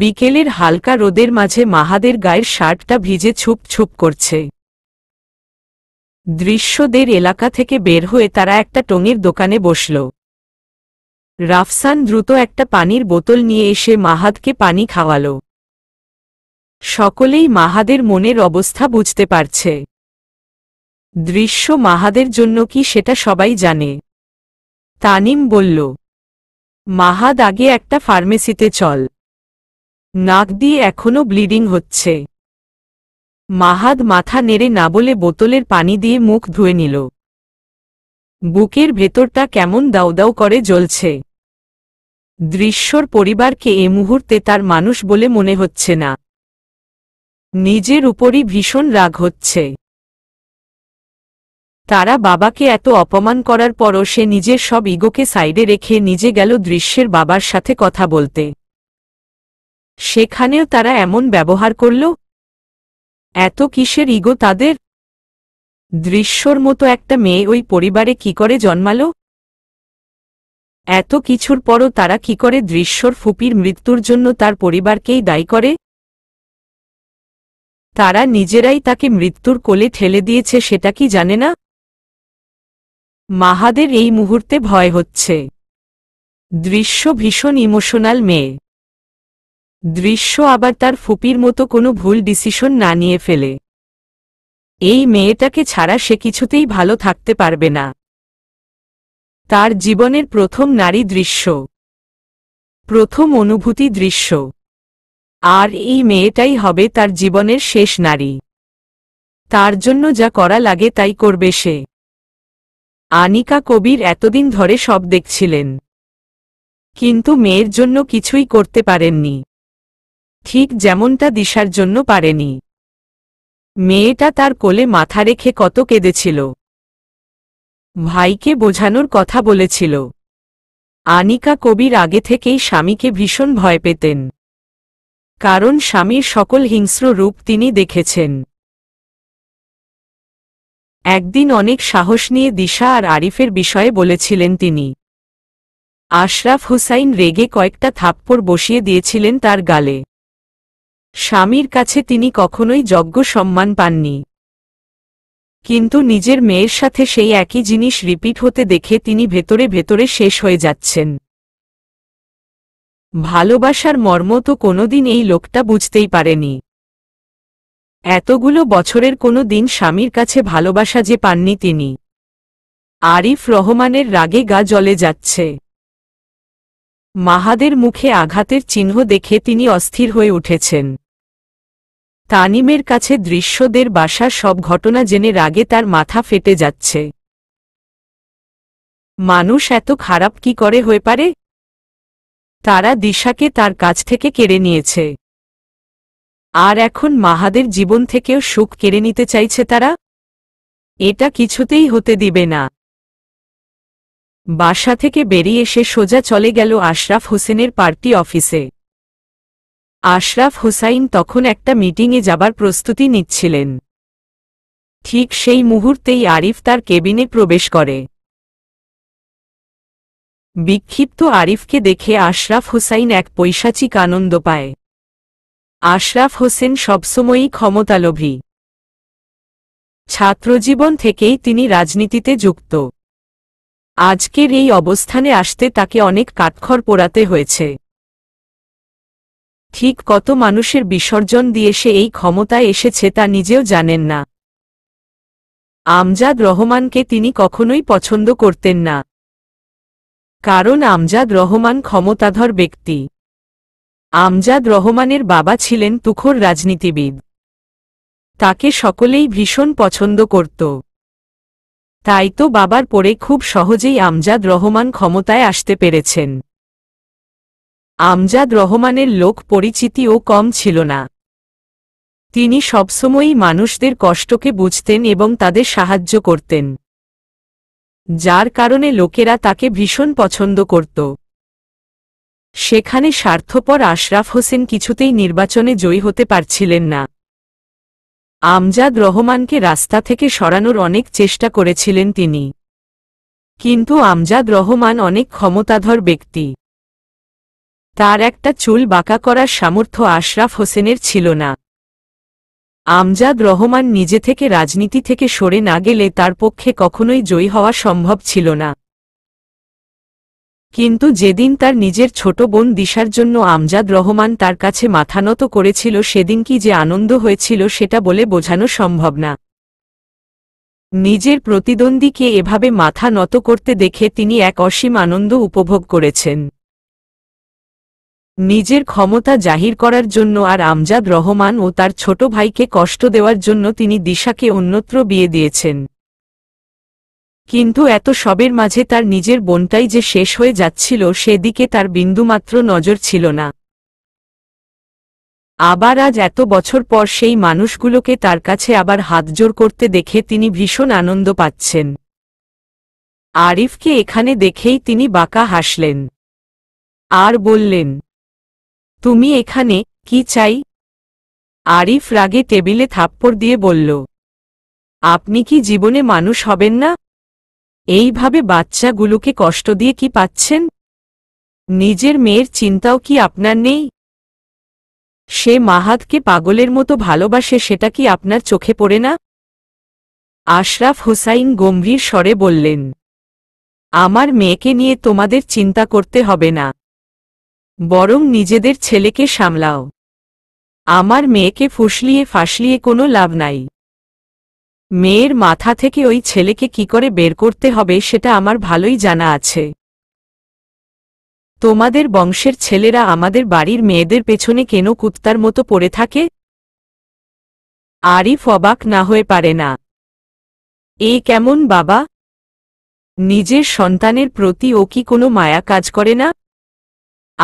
বিকেলের হালকা রোদের মাঝে মাহাদের গায়ের শার্টটা ভিজে ছুপ ছুপ করছে দৃশ্যদের এলাকা থেকে বের হয়ে তারা একটা টঙের দোকানে বসল রাফসান দ্রুত একটা পানির বোতল নিয়ে এসে মাহাদকে পানি খাওয়াল সকলেই মাহাদের মনের অবস্থা বুঝতে পারছে দৃশ্য মাহাদের জন্য কি সেটা সবাই জানে তানিম বলল মাহাদ আগে একটা ফার্মেসিতে চল নাক দিয়ে এখনো ব্লিডিং হচ্ছে মাহাদ মাথা নেড়ে না বলে বোতলের পানি দিয়ে মুখ ধুয়ে নিল বুকের ভেতরটা কেমন দাউদাউ করে জ্বলছে দৃশ্যর পরিবারকে এ মুহূর্তে তার মানুষ বলে মনে হচ্ছে না নিজের উপরই ভীষণ রাগ হচ্ছে তারা বাবাকে এত অপমান করার পরও সে নিজের সব ইগোকে সাইডে রেখে নিজে গেল দৃশ্যের বাবার সাথে কথা বলতে সেখানেও তারা এমন ব্যবহার করল এত কিসের ইগো তাদের দৃশ্যর মতো একটা মেয়ে ওই পরিবারে কি করে জন্মাল এত কিছুর পরও তারা কি করে দৃশ্যর ফুপির মৃত্যুর জন্য তার পরিবারকেই দায়ী করে তারা নিজেরাই তাকে মৃত্যুর কোলে ঠেলে দিয়েছে সেটা কি জানে না মাহাদের এই মুহূর্তে ভয় হচ্ছে দৃশ্য ভীষণ ইমোশনাল মেয়ে দৃশ্য আবার তার ফুপির মতো কোনো ভুল ডিসিশন না নিয়ে ফেলে এই মেয়েটাকে ছাড়া সে কিছুতেই ভালো থাকতে পারবে না তার জীবনের প্রথম নারী দৃশ্য প্রথম অনুভূতি দৃশ্য আর এই মেয়েটাই হবে তার জীবনের শেষ নারী তার জন্য যা করা লাগে তাই করবে সে আনিকা কবির এতদিন ধরে সব দেখছিলেন কিন্তু মেয়ের জন্য কিছুই করতে পারেননি ঠিক যেমনটা দিশার জন্য পারেনি মেয়েটা তার কোলে মাথা রেখে কত কেঁদেছিল ভাইকে বোঝানোর কথা বলেছিল আনিকা কবির আগে থেকেই স্বামীকে ভীষণ ভয় পেতেন কারণ স্বামীর সকল হিংস্র রূপ তিনি দেখেছেন একদিন অনেক সাহস নিয়ে দিশা আর আরিফের বিষয়ে বলেছিলেন তিনি আশরাফ হুসাইন রেগে কয়েকটা থাপ্পড় বসিয়ে দিয়েছিলেন তার গালে স্বামীর কাছে তিনি কখনোই যজ্ঞ সম্মান পাননি কিন্তু নিজের মেয়ের সাথে সেই একই জিনিস রিপিট হতে দেখে তিনি ভেতরে ভেতরে শেষ হয়ে যাচ্ছেন ভালোবাসার মর্ম তো কোনোদিন এই লোকটা বুঝতেই পারেনি এতগুলো বছরের কোনো দিন স্বামীর কাছে ভালোবাসা যে পাননি তিনি আরিফ রহমানের রাগে গা জলে যাচ্ছে মাহাদের মুখে আঘাতের চিহ্ন দেখে তিনি অস্থির হয়ে উঠেছেন তানিমের কাছে দৃশ্যদের বাসার সব ঘটনা জেনে রাগে তার মাথা ফেটে যাচ্ছে মানুষ এত খারাপ কি করে হয়ে পারে তারা দিশাকে তার কাছ থেকে কেড়ে নিয়েছে আর এখন মাহাদের জীবন থেকেও সুখ কেড়ে নিতে চাইছে তারা এটা কিছুতেই হতে দিবে না বাসা থেকে বেরিয়ে এসে সোজা চলে গেল আশরাফ হোসেনের পার্টি অফিসে আশরাফ হোসাইন তখন একটা মিটিংয়ে যাবার প্রস্তুতি নিচ্ছিলেন ঠিক সেই মুহূর্তেই আরিফ তার কেবিনে প্রবেশ করে বিক্ষিপ্ত আরিফকে দেখে আশরাফ হোসাইন এক পৈশাচিক আনন্দ পায় আশরাফ হোসেন সবসময়ই ক্ষমতালোভী ছাত্রজীবন থেকেই তিনি রাজনীতিতে যুক্ত আজকের এই অবস্থানে আসতে তাকে অনেক কাঠখড় পোড়াতে হয়েছে ঠিক কত মানুষের বিসর্জন দিয়ে সে এই ক্ষমতায় এসেছে তা নিজেও জানেন না আমজাদ রহমানকে তিনি কখনোই পছন্দ করতেন না কারণ আমজাদ রহমান ক্ষমতাধর ব্যক্তি আমজাদ রহমানের বাবা ছিলেন তুখোর রাজনীতিবিদ তাকে সকলেই ভীষণ পছন্দ করত তাই তো বাবার পরে খুব সহজেই আমজাদ রহমান ক্ষমতায় আসতে পেরেছেন আমজাদ রহমানের লোক পরিচিতিও কম ছিল না তিনি সবসময়ই মানুষদের কষ্টকে বুঝতেন এবং তাদের সাহায্য করতেন যার কারণে লোকেরা তাকে ভীষণ পছন্দ করত সেখানে স্বার্থপর আশরাফ হোসেন কিছুতেই নির্বাচনে জয়ী হতে পারছিলেন না আমজাদ রহমানকে রাস্তা থেকে সরানোর অনেক চেষ্টা করেছিলেন তিনি কিন্তু আমজাদ রহমান অনেক ক্ষমতাধর ব্যক্তি তার একটা চুল বাঁকা করার সামর্থ্য আশরাফ হোসেনের ছিল না আমজাদ রহমান নিজে থেকে রাজনীতি থেকে সরে না গেলে তার পক্ষে কখনোই জয়ী হওয়া সম্ভব ছিল না কিন্তু যেদিন তার নিজের ছোট বোন দিশার জন্য আমজাদ রহমান তার কাছে মাথানত করেছিল সেদিন কি যে আনন্দ হয়েছিল সেটা বলে বোঝানো সম্ভব না নিজের প্রতিদ্বন্দ্বীকে এভাবে মাথা নত করতে দেখে তিনি এক অসীম আনন্দ উপভোগ করেছেন নিজের ক্ষমতা জাহির করার জন্য আর আমজাদ রহমান ও তার ছোট ভাইকে কষ্ট দেওয়ার জন্য তিনি দিশাকে অন্যত্র বিয়ে দিয়েছেন কিন্তু এত সবের মাঝে তার নিজের বোনটাই যে শেষ হয়ে যাচ্ছিল সেদিকে তার বিন্দুমাত্র নজর ছিল না আবার আজ এত বছর পর সেই মানুষগুলোকে তার কাছে আবার হাতজোড় করতে দেখে তিনি ভীষণ আনন্দ পাচ্ছেন আরিফকে এখানে দেখেই তিনি বাঁকা হাসলেন আর বললেন তুমি এখানে কি চাই আরিফ রাগে টেবিলে থাপ্পড় দিয়ে বলল আপনি কি জীবনে মানুষ হবেন না এইভাবে বাচ্চাগুলোকে কষ্ট দিয়ে কি পাচ্ছেন নিজের মেয়ের চিন্তাও কি আপনার নেই সে মাহাতকে পাগলের মতো ভালোবাসে সেটা কি আপনার চোখে পড়ে না আশরাফ হুসাইন গম্ভীর স্বরে বললেন আমার মেয়েকে নিয়ে তোমাদের চিন্তা করতে হবে না বরং নিজেদের ছেলেকে সামলাও আমার মেয়েকে ফুসলিয়ে ফাসলিয়ে কোনো লাভ নাই মেয়ের মাথা থেকে ওই ছেলেকে কি করে বের করতে হবে সেটা আমার ভালোই জানা আছে তোমাদের বংশের ছেলেরা আমাদের বাড়ির মেয়েদের পেছনে কেন কুত্তার মতো পড়ে থাকে আরিফ অবাক না হয়ে পারে না এ কেমন বাবা নিজের সন্তানের প্রতি ও কি কোনো মায়া কাজ করে না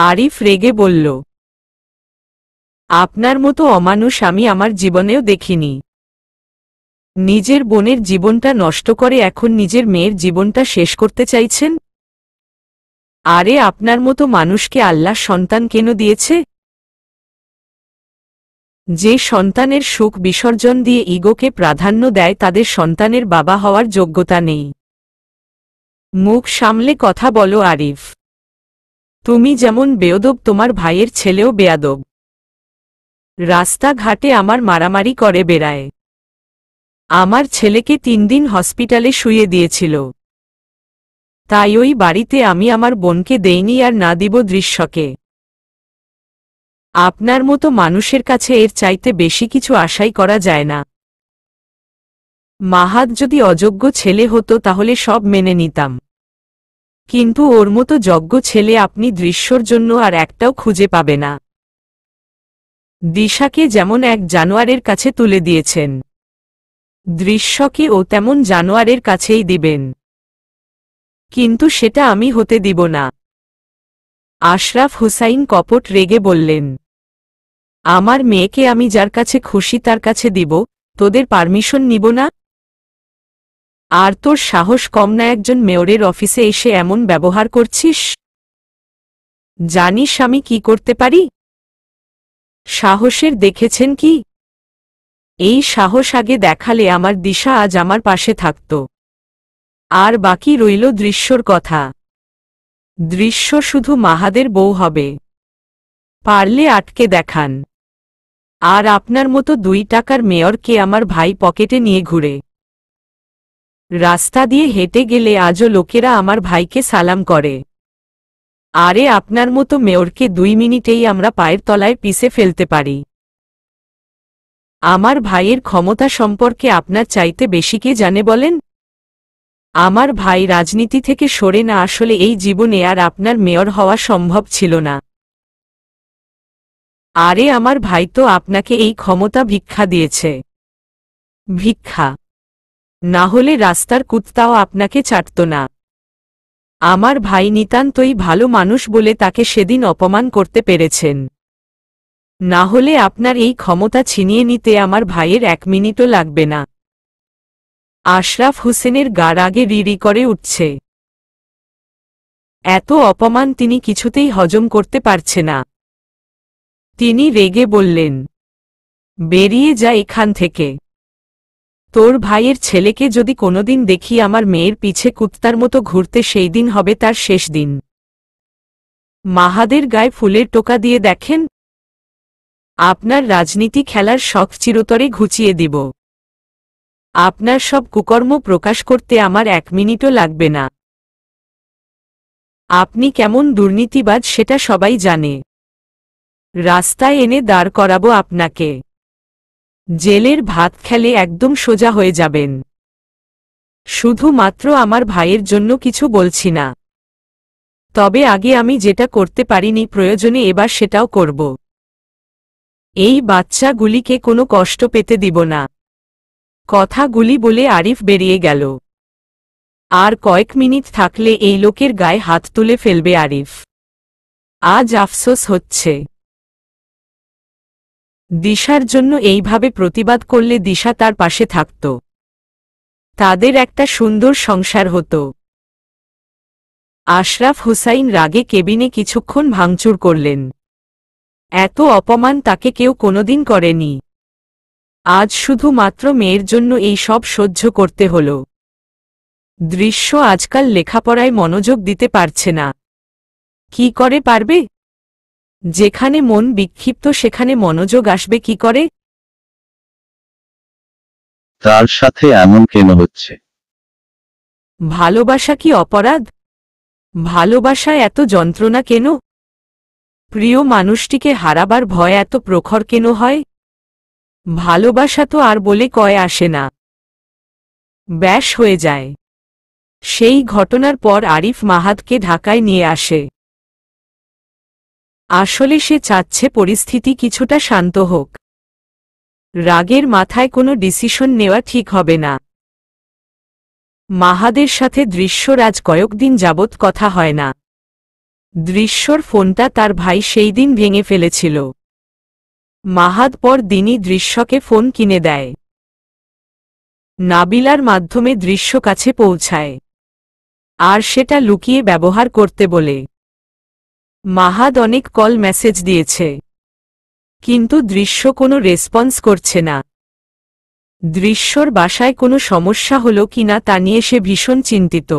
আরিফ রেগে বলল আপনার মতো অমানুষ আমি আমার জীবনেও দেখিনি নিজের বোনের জীবনটা নষ্ট করে এখন নিজের মেয়ের জীবনটা শেষ করতে চাইছেন আরে আপনার মতো মানুষকে আল্লাহ সন্তান কেন দিয়েছে যে সন্তানের সুখ বিসর্জন দিয়ে ইগোকে প্রাধান্য দেয় তাদের সন্তানের বাবা হওয়ার যোগ্যতা নেই মুখ সামলে কথা বলো আরিফ তুমি যেমন বেয়দব তোমার ভাইয়ের ছেলেও বেয়াদব রাস্তাঘাটে আমার মারামারি করে বেড়ায় আমার ছেলেকে তিন দিন হসপিটালে শুয়ে দিয়েছিল তাই ওই বাড়িতে আমি আমার বোনকে দেইনি আর না দিব দৃশ্যকে আপনার মতো মানুষের কাছে এর চাইতে বেশি কিছু আশাই করা যায় না মাহাত যদি অযোগ্য ছেলে হতো তাহলে সব মেনে নিতাম কিন্তু ওর মতো যজ্ঞ ছেলে আপনি দৃশ্যর জন্য আর একটাও খুঁজে পাবে না দিশাকে যেমন এক জানোয়ারের কাছে তুলে দিয়েছেন দৃশ্যকে ও তেমন জানোয়ারের কাছেই দিবেন কিন্তু সেটা আমি হতে দিব না আশরাফ হুসাইন কপট রেগে বললেন আমার মেয়েকে আমি যার কাছে খুশি তার কাছে দিব তোদের পারমিশন নিব না আর তোর সাহস কম না একজন মেয়রের অফিসে এসে এমন ব্যবহার করছিস জানিস আমি কি করতে পারি সাহসের দেখেছেন কি এই সাহস আগে দেখালে আমার দিশা আজ আমার পাশে থাকত আর বাকি রইল দৃশ্যর কথা দৃশ্য শুধু মাহাদের বউ হবে পারলে আটকে দেখান আর আপনার মতো দুই টাকার মেয়রকে আমার ভাই পকেটে নিয়ে ঘুরে রাস্তা দিয়ে হেঁটে গেলে আজও লোকেরা আমার ভাইকে সালাম করে আরে আপনার মতো মেয়রকে দুই মিনিটেই আমরা পায়ের তলায় পিষে ফেলতে পারি আমার ভাইয়ের ক্ষমতা সম্পর্কে আপনার চাইতে বেশি কে জানে বলেন আমার ভাই রাজনীতি থেকে সরে না আসলে এই জীবনে আর আপনার মেয়র হওয়া সম্ভব ছিল না আরে আমার ভাই তো আপনাকে এই ক্ষমতা ভিক্ষা দিয়েছে ভিক্ষা না হলে রাস্তার কুত্তাও আপনাকে ছাড়ত না আমার ভাই নিতান্তই ভালো মানুষ বলে তাকে সেদিন অপমান করতে পেরেছেন না হলে আপনার এই ক্ষমতা ছিনিয়ে নিতে আমার ভাইয়ের এক মিনিটও লাগবে না আশরাফ হুসেনের গার আগে রিরি করে উঠছে এত অপমান তিনি কিছুতেই হজম করতে পারছে না তিনি রেগে বললেন বেরিয়ে যা এখান থেকে তোর ভাইয়ের ছেলেকে যদি কোনোদিন দেখি আমার মেয়ের পিছে কুত্তার মতো ঘুরতে সেই দিন হবে তার শেষ দিন মাহাদের গায়ে ফুলের টোকা দিয়ে দেখেন আপনার রাজনীতি খেলার শখ চিরতরে ঘুচিয়ে দিব আপনার সব কুকর্ম প্রকাশ করতে আমার এক মিনিটও লাগবে না আপনি কেমন দুর্নীতিবাজ সেটা সবাই জানে রাস্তায় এনে দাঁড় করাবো আপনাকে জেলের ভাত খেলে একদম সোজা হয়ে যাবেন শুধুমাত্র আমার ভাইয়ের জন্য কিছু বলছি না তবে আগে আমি যেটা করতে পারিনি প্রয়োজনে এবার সেটাও করব এই বাচ্চাগুলিকে কোনো কষ্ট পেতে দিব না কথাগুলি বলে আরিফ বেরিয়ে গেল আর কয়েক মিনিট থাকলে এই লোকের গায়ে হাত তুলে ফেলবে আরিফ আজ আফসোস হচ্ছে দিশার জন্য এইভাবে প্রতিবাদ করলে দিশা তার পাশে থাকত তাদের একটা সুন্দর সংসার হতো আশরাফ হুসাইন রাগে কেবিনে কিছুক্ষণ ভাঙচুর করলেন এত অপমান তাকে কেউ কোনোদিন করেনি আজ শুধুমাত্র মেয়ের জন্য এই সব সহ্য করতে হল দৃশ্য আজকাল লেখাপড়ায় মনোযোগ দিতে পারছে না কি করে পারবে যেখানে মন বিক্ষিপ্ত সেখানে মনোযোগ আসবে কি করে তার সাথে এমন কেন হচ্ছে ভালোবাসা কি অপরাধ ভালোবাসায় এত যন্ত্রণা কেন প্রিয় মানুষটিকে হারাবার ভয় এত প্রখর কেন হয় ভালোবাসা তো আর বলে কয় আসে না ব্যাস হয়ে যায় সেই ঘটনার পর আরিফ মাহাদকে ঢাকায় নিয়ে আসে আসলে সে চাচ্ছে পরিস্থিতি কিছুটা শান্ত হোক রাগের মাথায় কোনো ডিসিশন নেওয়া ঠিক হবে না মাহাদের সাথে দৃশ্যরাজ কয়েকদিন যাবৎ কথা হয় না দৃশ্যর ফোনটা তার ভাই সেই দিন ভেঙে ফেলেছিল মাহাদ পর দিনই দৃশ্যকে ফোন কিনে দেয় নাবিলার মাধ্যমে দৃশ্য কাছে পৌঁছায় আর সেটা লুকিয়ে ব্যবহার করতে বলে মাহাদ অনেক কল মেসেজ দিয়েছে কিন্তু দৃশ্য কোনো রেসপন্স করছে না দৃশ্যর বাসায় কোনো সমস্যা হলো কিনা তা নিয়ে সে ভীষণ চিন্তিত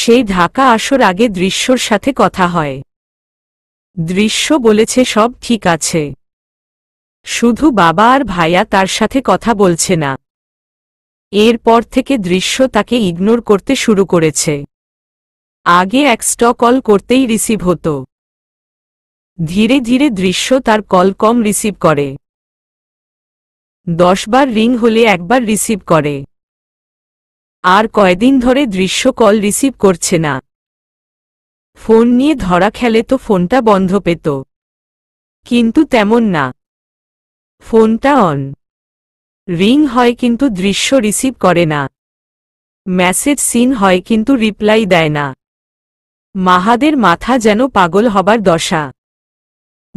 সেই ঢাকা আসর আগে দৃশ্যর সাথে কথা হয় দৃশ্য বলেছে সব ঠিক আছে শুধু বাবা আর ভাইয়া তার সাথে কথা বলছে না এরপর থেকে দৃশ্য তাকে ইগনোর করতে শুরু করেছে আগে একটা কল করতেই রিসিভ হতো ধীরে ধীরে দৃশ্য তার কল কম রিসিভ করে দশবার রিং হলে একবার রিসিভ করে আর কয়দিন ধরে দৃশ্য কল রিসিভ করছে না ফোন নিয়ে ধরা খেলে তো ফোনটা বন্ধ পেত কিন্তু তেমন না ফোনটা অন রিং হয় কিন্তু দৃশ্য রিসিভ করে না মেসেজ সিন হয় কিন্তু রিপ্লাই দেয় না মাহাদের মাথা যেন পাগল হবার দশা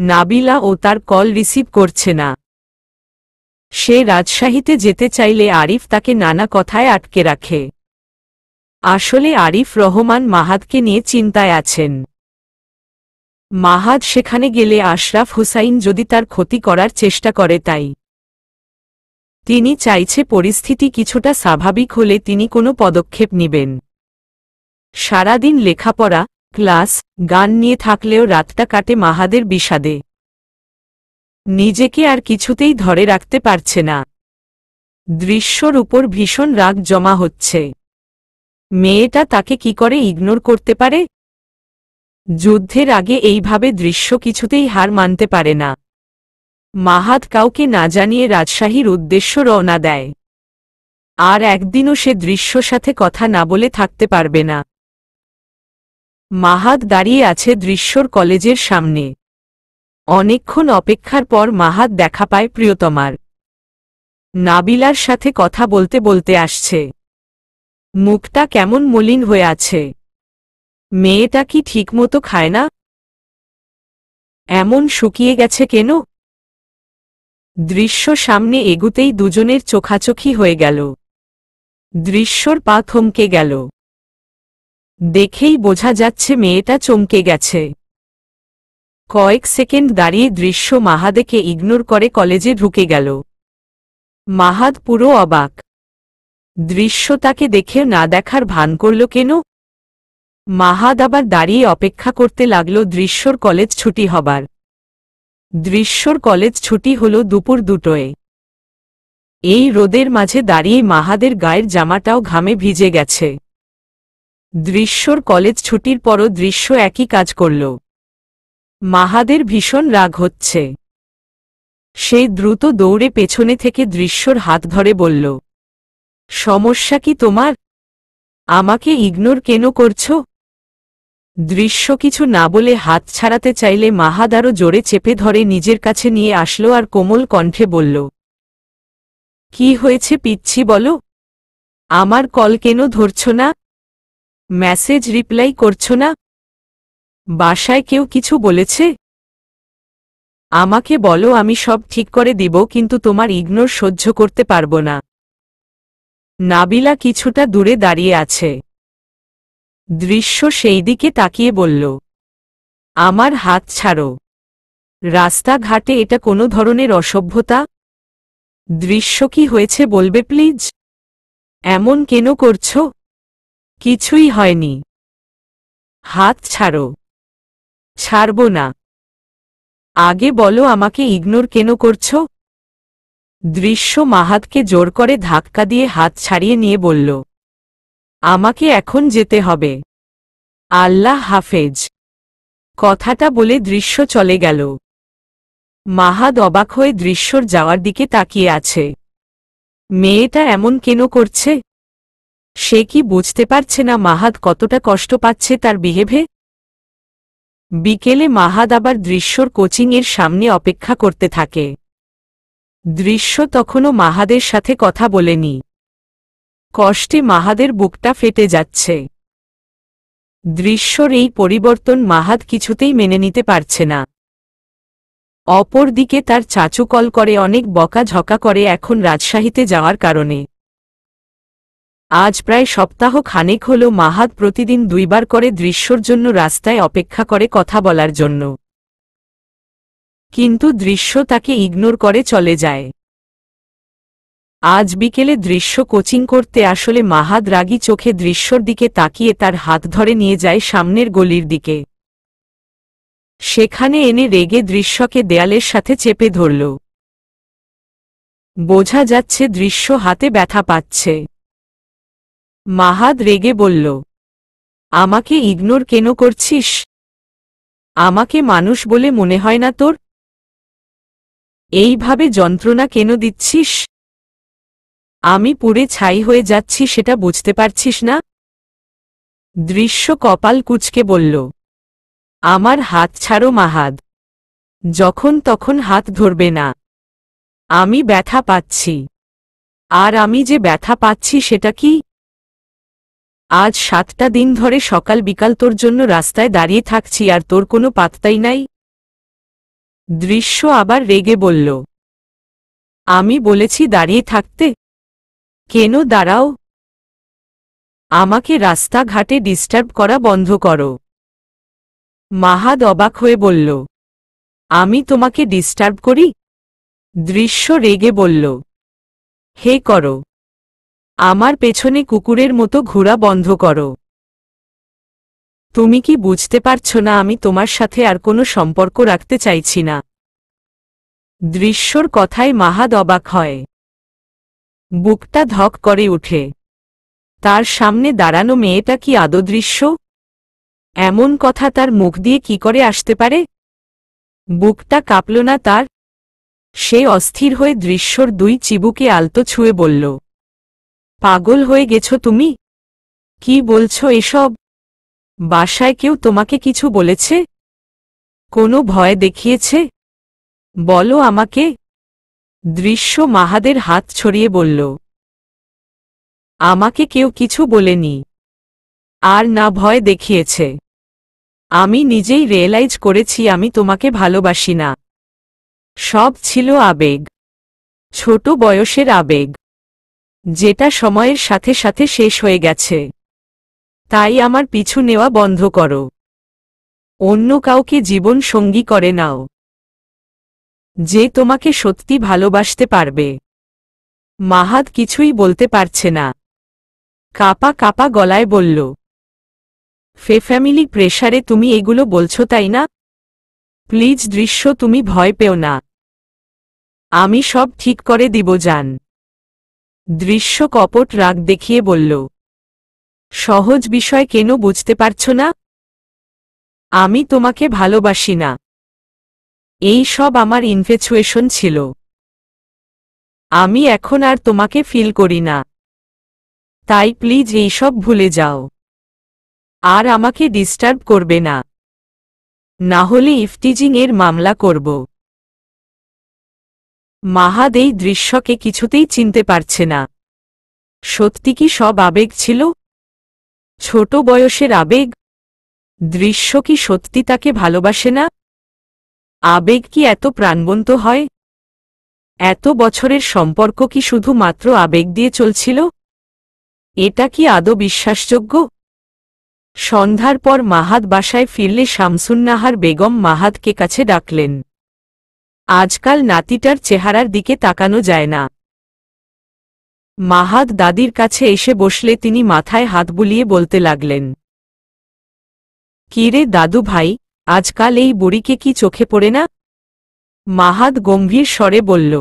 নাবিলা ও তার কল রিসিভ করছে না সে রাজশাহীতে যেতে চাইলে আরিফ তাকে নানা কথায় আটকে রাখে আসলে আরিফ রহমান মাহাদকে নিয়ে চিন্তায় আছেন মাহাদ সেখানে গেলে আশরাফ হুসাইন যদি তার ক্ষতি করার চেষ্টা করে তাই তিনি চাইছে পরিস্থিতি কিছুটা স্বাভাবিক হলে তিনি কোনো পদক্ষেপ নেবেন সারাদিন লেখাপড়া ক্লাস গান নিয়ে থাকলেও রাতটা কাটে মাহাদের বিষাদে নিজেকে আর কিছুতেই ধরে রাখতে পারছে না দৃশ্যর উপর ভীষণ রাগ জমা হচ্ছে মেয়েটা তাকে কি করে ইগনোর করতে পারে যুদ্ধের আগে এইভাবে দৃশ্য কিছুতেই হার মানতে পারে না মাহাত কাউকে না জানিয়ে রাজশাহীর উদ্দেশ্য রওনা দেয় আর একদিনও সে দৃশ্য সাথে কথা না বলে থাকতে পারবে না মাহাত দাঁড়িয়ে আছে দৃশ্যর কলেজের সামনে অনেকক্ষণ অপেক্ষার পর মাহাত দেখা পায় প্রিয়তমার নাবিলার সাথে কথা বলতে বলতে আসছে মুখটা কেমন মলিন হয়ে আছে মেয়েটা কি ঠিকমতো খায় না এমন শুকিয়ে গেছে কেন দৃশ্য সামনে এগুতেই দুজনের চোখাচোখি হয়ে গেল দৃশ্যর পা থমকে গেল দেখেই বোঝা যাচ্ছে মেয়েটা চমকে গেছে কয়েক সেকেন্ড দাঁড়িয়ে দৃশ্য মাহাদেকে ইগনোর করে কলেজে ঢুকে গেল মাহাদ পুরো অবাক দৃশ্য তাকে দেখে না দেখার ভান করল কেন মাহাদ আবার দাঁড়িয়ে অপেক্ষা করতে লাগল দৃশ্যর কলেজ ছুটি হবার দৃশ্যর কলেজ ছুটি হল দুপুর দুটোয় এই রোদের মাঝে দাঁড়িয়ে মাহাদের গায়ের জামাটাও ঘামে ভিজে গেছে দৃশ্যর কলেজ ছুটির পরও দৃশ্য একই কাজ করল মাহাদের ভীষণ রাগ হচ্ছে সে দ্রুত দৌড়ে পেছনে থেকে দৃশ্যর হাত ধরে বলল সমস্যা কি তোমার আমাকে ইগনোর কেন করছ দৃশ্য কিছু না বলে হাত ছাড়াতে চাইলে মাহাদারও জোরে চেপে ধরে নিজের কাছে নিয়ে আসলো আর কোমল কণ্ঠে বলল কি হয়েছে পিচ্ছি বলো আমার কল কেন ধরছ না মেসেজ রিপ্লাই করছো না বাসায় কেউ কিছু বলেছে আমাকে বলো আমি সব ঠিক করে দিব কিন্তু তোমার ইগনোর সহ্য করতে পারবো না নাবিলা কিছুটা দূরে দাঁড়িয়ে আছে দৃশ্য সেই দিকে তাকিয়ে বলল আমার হাত ছাড়ো রাস্তাঘাটে এটা কোনো ধরনের অসভ্যতা দৃশ্য কি হয়েছে বলবে প্লিজ এমন কেন করছো কিছুই হয়নি হাত ছাড়ো ছাড়ব না আগে বলো আমাকে ইগনোর কেন করছো দৃশ্য মাহাতকে জোর করে ধাক্কা দিয়ে হাত ছাড়িয়ে নিয়ে বলল আমাকে এখন যেতে হবে আল্লাহ হাফেজ কথাটা বলে দৃশ্য চলে গেল মাহাদ অবাক হয়ে দৃশ্যর যাওয়ার দিকে তাকিয়ে আছে মেয়েটা এমন কেন করছে সে কি বুঝতে পারছে না মাহাদ কতটা কষ্ট পাচ্ছে তার বিহেভে বিকেলে মাহাদ আবার দৃশ্যর কোচিংয়ের সামনে অপেক্ষা করতে থাকে দৃশ্য তখনও মাহাদের সাথে কথা বলেনি কষ্টে মাহাদের বুকটা ফেটে যাচ্ছে দৃশ্যর এই পরিবর্তন মাহাদ কিছুতেই মেনে নিতে পারছে না অপরদিকে তার চাচু কল করে অনেক বকা ঝকা করে এখন রাজশাহীতে যাওয়ার কারণে আজ প্রায় সপ্তাহ খানেক হল মাহাত প্রতিদিন দুইবার করে দৃশ্যর জন্য রাস্তায় অপেক্ষা করে কথা বলার জন্য কিন্তু দৃশ্য তাকে ইগনোর করে চলে যায় আজ বিকেলে দৃশ্য কোচিং করতে আসলে মাহাদ রাগী চোখে দৃশ্যর দিকে তাকিয়ে তার হাত ধরে নিয়ে যায় সামনের গলির দিকে সেখানে এনে রেগে দৃশ্যকে দেয়ালের সাথে চেপে ধরল বোঝা যাচ্ছে দৃশ্য হাতে ব্যথা পাচ্ছে মাহাদ রেগে বলল আমাকে ইগনোর কেন করছিস আমাকে মানুষ বলে মনে হয় না তোর এইভাবে যন্ত্রণা কেন দিচ্ছিস আমি পুড়ে ছাই হয়ে যাচ্ছি সেটা বুঝতে পারছিস না দৃশ্য কপাল কুচকে বলল আমার হাত ছাড়ো মাহাদ যখন তখন হাত ধরবে না আমি ব্যথা পাচ্ছি আর আমি যে ব্যথা পাচ্ছি সেটা কি আজ সাতটা দিন ধরে সকাল বিকাল তোর জন্য রাস্তায় দাঁড়িয়ে থাকছি আর তোর কোনো পাত্তাই নাই দৃশ্য আবার রেগে বলল আমি বলেছি দাঁড়িয়ে থাকতে কেন দাঁড়াও আমাকে রাস্তাঘাটে ডিস্টার্ব করা বন্ধ করো মাহাদ অবাক হয়ে বলল আমি তোমাকে ডিস্টার্ব করি দৃশ্য রেগে বলল হে করো আমার পেছনে কুকুরের মতো ঘোরা বন্ধ করো তুমি কি বুঝতে পারছ না আমি তোমার সাথে আর কোনো সম্পর্ক রাখতে চাইছি না দৃশ্যর কথায় মাহাদ অবাক হয় বুকটা ধক করে উঠে তার সামনে দাঁড়ানো মেয়েটা কি আদদৃশ্য এমন কথা তার মুখ দিয়ে কি করে আসতে পারে বুকটা কাঁপল না তার সে অস্থির হয়ে দৃশ্যর দুই চিবুকে আলতো ছুঁয়ে বলল পাগল হয়ে গেছো তুমি কি বলছো এসব বাসায় কেউ তোমাকে কিছু বলেছে কোনো ভয় দেখিয়েছে বলো আমাকে দৃশ্য মাহাদের হাত ছড়িয়ে বলল আমাকে কেউ কিছু বলেনি আর না ভয় দেখিয়েছে আমি নিজেই রিয়েলাইজ করেছি আমি তোমাকে ভালোবাসি না সব ছিল আবেগ ছোট বয়সের আবেগ যেটা সময়ের সাথে সাথে শেষ হয়ে গেছে তাই আমার পিছু নেওয়া বন্ধ করো অন্য কাউকে জীবন সঙ্গী করে নাও যে তোমাকে সত্যি ভালোবাসতে পারবে মাহাদ কিছুই বলতে পারছে না কাপা কাপা গলায় বলল ফে ফ্যামিলি প্রেশারে তুমি এগুলো বলছো তাই না প্লিজ দৃশ্য তুমি ভয় পেও না আমি সব ঠিক করে দিব যান দৃশ্য কপট রাগ দেখিয়ে বলল সহজ বিষয় কেন বুঝতে পারছ না আমি তোমাকে ভালোবাসি না এই সব আমার ইনফেচুয়েশন ছিল আমি এখন আর তোমাকে ফিল করি না তাই প্লিজ এইসব ভুলে যাও আর আমাকে ডিস্টার্ব করবে না না হলে ইফটিজিং এর মামলা করব মাহাদ এই দৃশ্যকে কিছুতেই চিনতে পারছে না সত্যি কি সব আবেগ ছিল ছোট বয়সের আবেগ দৃশ্য কি সত্যি তাকে ভালোবাসে না আবেগ কি এত প্রাণবন্ত হয় এত বছরের সম্পর্ক কি শুধু মাত্র আবেগ দিয়ে চলছিল এটা কি আদৌ বিশ্বাসযোগ্য সন্ধ্যার পর মাহাদ বাসায় ফিরলে শামসুন্নাহার বেগম মাহাদকে কাছে ডাকলেন আজকাল নাতিটার চেহারার দিকে তাকানো যায় না মাহাদ দাদির কাছে এসে বসলে তিনি মাথায় হাত বুলিয়ে বলতে লাগলেন কিরে দাদু ভাই আজকাল এই বুড়িকে কি চোখে পড়ে না মাহাদ গম্ভীর স্বরে বলল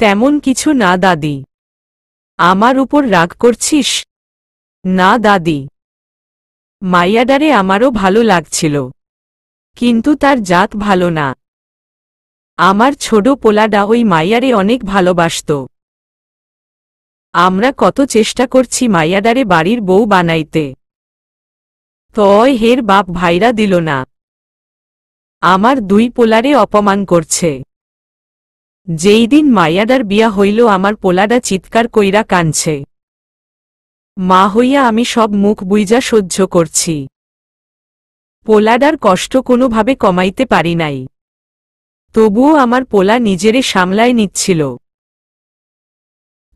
তেমন কিছু না দাদি আমার উপর রাগ করছিস না দাদি মাইয়াডারে আমারও ভালো লাগছিল কিন্তু তার জাত ভালো না আমার ছোট পোলাডা ওই মাইয়ারে অনেক ভালোবাসত আমরা কত চেষ্টা করছি মাইয়াডারে বাড়ির বউ বানাইতে তয় হের বাপ ভাইরা দিল না আমার দুই পোলারে অপমান করছে যেই দিন মাইয়াডার বিয়া হইল আমার পোলাডা চিৎকার কইরা কানছে মা হইয়া আমি সব মুখ বুইজা সহ্য করছি পোলাডার কষ্ট কোনোভাবে কমাইতে পারি নাই তবুও আমার পোলা নিজেরে সামলায় নিচ্ছিল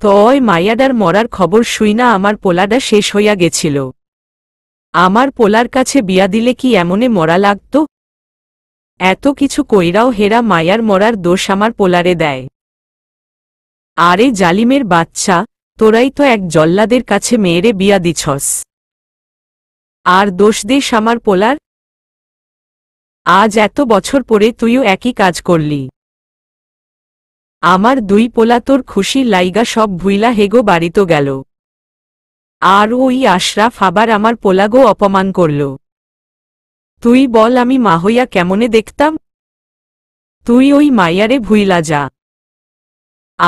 তয় মায়াদার মরার খবর শুই না আমার পোলাডা শেষ হইয়া গেছিল আমার পোলার কাছে বিয়া দিলে কি এমনে মরা লাগত এত কিছু কইরাও হেরা মায়ার মরার দোষ আমার পোলারে দেয় আরে জালিমের বাচ্চা তোরাই তো এক জল্লাদের কাছে মেয়েরে বিয়া দিছস আর দোষ দেশ আমার পোলার আজ এত বছর পরে তুইও একই কাজ করলি আমার দুই পোলা তোর খুশি লাইগা সব ভুইলা হেগো বাড়িত গেল আর ওই আশরাফ আবার আমার পোলাগো অপমান করল তুই বল আমি মা হইয়া কেমনে দেখতাম তুই ওই মাইয়ারে ভুইলা যা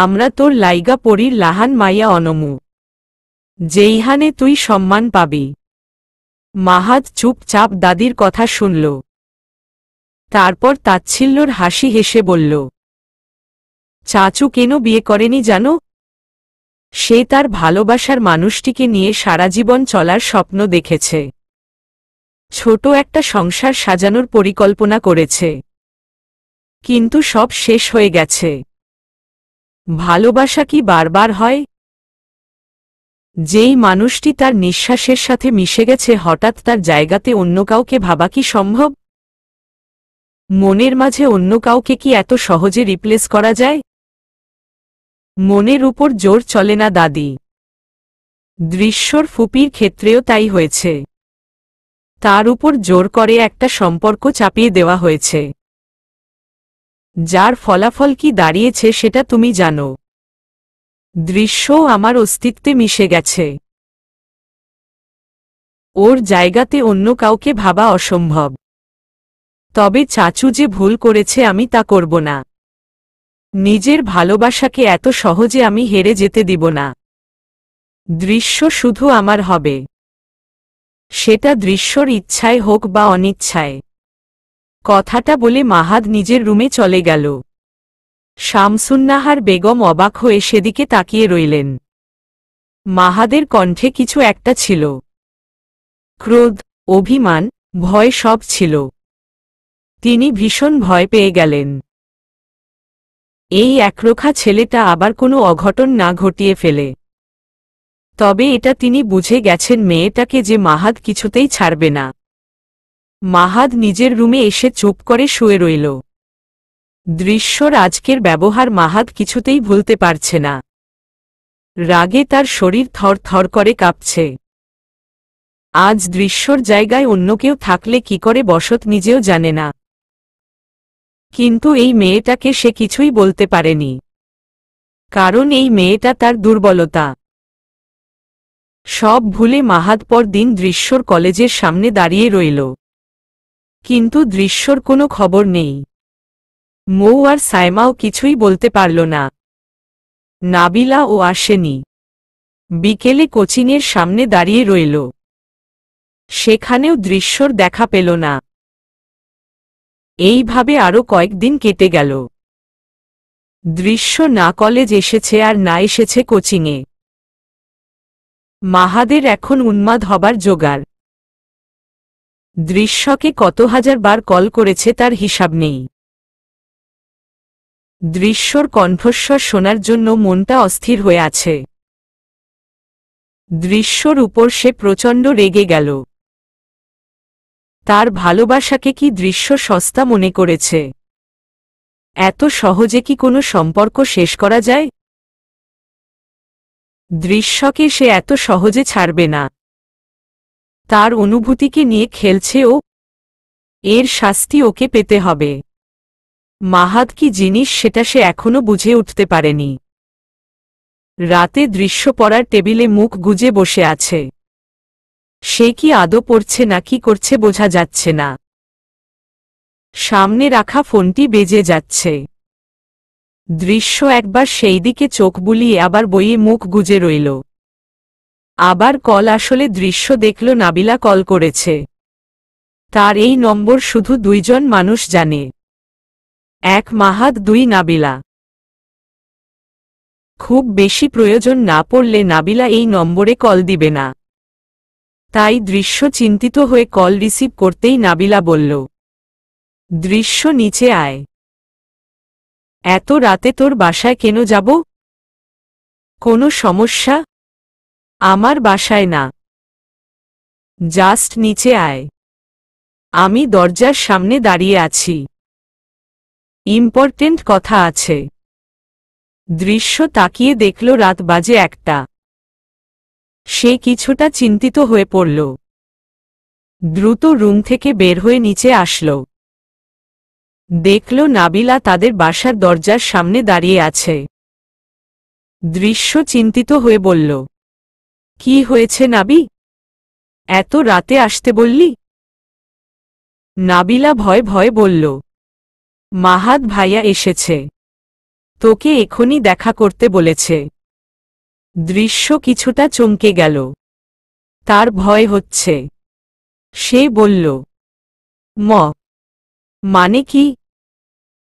আমরা তোর লাইগা পড়ির লাহান মাইয়া অনমু যেইহানে তুই সম্মান পাবি মাহাত চুপচাপ দাদির কথা শুনল তারপর তাচ্ছিল্যর হাসি হেসে বলল চাচু কেন বিয়ে করেনি জানো সে তার ভালোবাসার মানুষটিকে নিয়ে সারা জীবন চলার স্বপ্ন দেখেছে ছোট একটা সংসার সাজানোর পরিকল্পনা করেছে কিন্তু সব শেষ হয়ে গেছে ভালোবাসা কি বারবার হয় যেই মানুষটি তার নিঃশ্বাসের সাথে মিশে গেছে হঠাৎ তার জায়গাতে অন্য কাউকে ভাবা কি সম্ভব মনের মাঝে অন্য কাউকে কি এত সহজে রিপ্লেস করা যায় মনের উপর জোর চলে না দাদি দৃশ্যর ফুপির ক্ষেত্রেও তাই হয়েছে তার উপর জোর করে একটা সম্পর্ক চাপিয়ে দেওয়া হয়েছে যার ফলাফল কি দাঁড়িয়েছে সেটা তুমি জানো দৃশ্য আমার অস্তিত্বে মিশে গেছে ওর জায়গাতে অন্য কাউকে ভাবা অসম্ভব তবে চাচু যে ভুল করেছে আমি তা করব না নিজের ভালোবাসাকে এত সহজে আমি হেরে যেতে দিব না দৃশ্য শুধু আমার হবে সেটা দৃশ্যর ইচ্ছায় হোক বা অনিচ্ছায় কথাটা বলে মাহাদ নিজের রুমে চলে গেল শামসুন্নাহার বেগম অবাক হয়ে সেদিকে তাকিয়ে রইলেন মাহাদের কণ্ঠে কিছু একটা ছিল ক্রোধ অভিমান ভয় সব ছিল তিনি ভীষণ ভয় পেয়ে গেলেন এই একরোখা ছেলেটা আবার কোনো অঘটন না ঘটিয়ে ফেলে তবে এটা তিনি বুঝে গেছেন মেয়েটাকে যে মাহাদ কিছুতেই ছাড়বে না মাহাদ নিজের রুমে এসে চুপ করে শুয়ে রইল দৃশ্যর আজকের ব্যবহার মাহাদ কিছুতেই ভুলতে পারছে না রাগে তার শরীর থর থর করে কাঁপছে আজ দৃশ্যর জায়গায় অন্য কেউ থাকলে কি করে বসত নিজেও জানে না কিন্তু এই মেয়েটাকে সে কিছুই বলতে পারেনি কারণ এই মেয়েটা তার দুর্বলতা সব ভুলে পর দিন দৃশ্যর কলেজের সামনে দাঁড়িয়ে রইল কিন্তু দৃশ্যর কোনো খবর নেই মৌ আর সায়মাও কিছুই বলতে পারল না নাবিলা ও আসেনি বিকেলে কোচিংয়ের সামনে দাঁড়িয়ে রইল সেখানেও দৃশ্যর দেখা পেল না এইভাবে আরও কয়েকদিন কেটে গেল দৃশ্য না কলেজ এসেছে আর না এসেছে কোচিংয়ে মাহাদের এখন উন্মাদ হবার জোগাড় দৃশ্যকে কত হাজার বার কল করেছে তার হিসাব নেই দৃশ্যর কণ্ঠস্বর শোনার জন্য মনটা অস্থির হয়ে আছে দৃশ্যর উপর সে প্রচণ্ড রেগে গেল তার ভালোবাসাকে কি দৃশ্য সস্তা মনে করেছে এত সহজে কি কোনো সম্পর্ক শেষ করা যায় দৃশ্যকে সে এত সহজে ছাড়বে না তার অনুভূতিকে নিয়ে খেলছে ও এর শাস্তি ওকে পেতে হবে মাহাত কি জিনিস সেটা সে এখনো বুঝে উঠতে পারেনি রাতে দৃশ্য পড়ার টেবিলে মুখ গুজে বসে আছে সে কি আদৌ পড়ছে না কি করছে বোঝা যাচ্ছে না সামনে রাখা ফোনটি বেজে যাচ্ছে দৃশ্য একবার সেই দিকে চোখ বুলিয়ে আবার বইয়ে মুখ গুজে রইল আবার কল আসলে দৃশ্য দেখল নাবিলা কল করেছে তার এই নম্বর শুধু দুইজন মানুষ জানে এক মাহাত দুই নাবিলা খুব বেশি প্রয়োজন না পড়লে নাবিলা এই নম্বরে কল দিবে না তাই দৃশ্য চিন্তিত হয়ে কল রিসিভ করতেই নাবিলা বলল দৃশ্য নিচে আয় এত রাতে তোর বাসায় কেন যাব কোনো সমস্যা আমার বাসায় না জাস্ট নিচে আয় আমি দরজার সামনে দাঁড়িয়ে আছি ইম্পর্টেন্ট কথা আছে দৃশ্য তাকিয়ে দেখল রাত বাজে একটা সে কিছুটা চিন্তিত হয়ে পড়ল দ্রুত রুম থেকে বের হয়ে নিচে আসল দেখল নাবিলা তাদের বাসার দরজার সামনে দাঁড়িয়ে আছে দৃশ্য চিন্তিত হয়ে বলল কি হয়েছে নাবি এত রাতে আসতে বললি নাবিলা ভয় ভয় বলল মাহাত ভাইয়া এসেছে তোকে এখনি দেখা করতে বলেছে দৃশ্য কিছুটা চমকে গেল তার ভয় হচ্ছে সে বলল ম মানে কি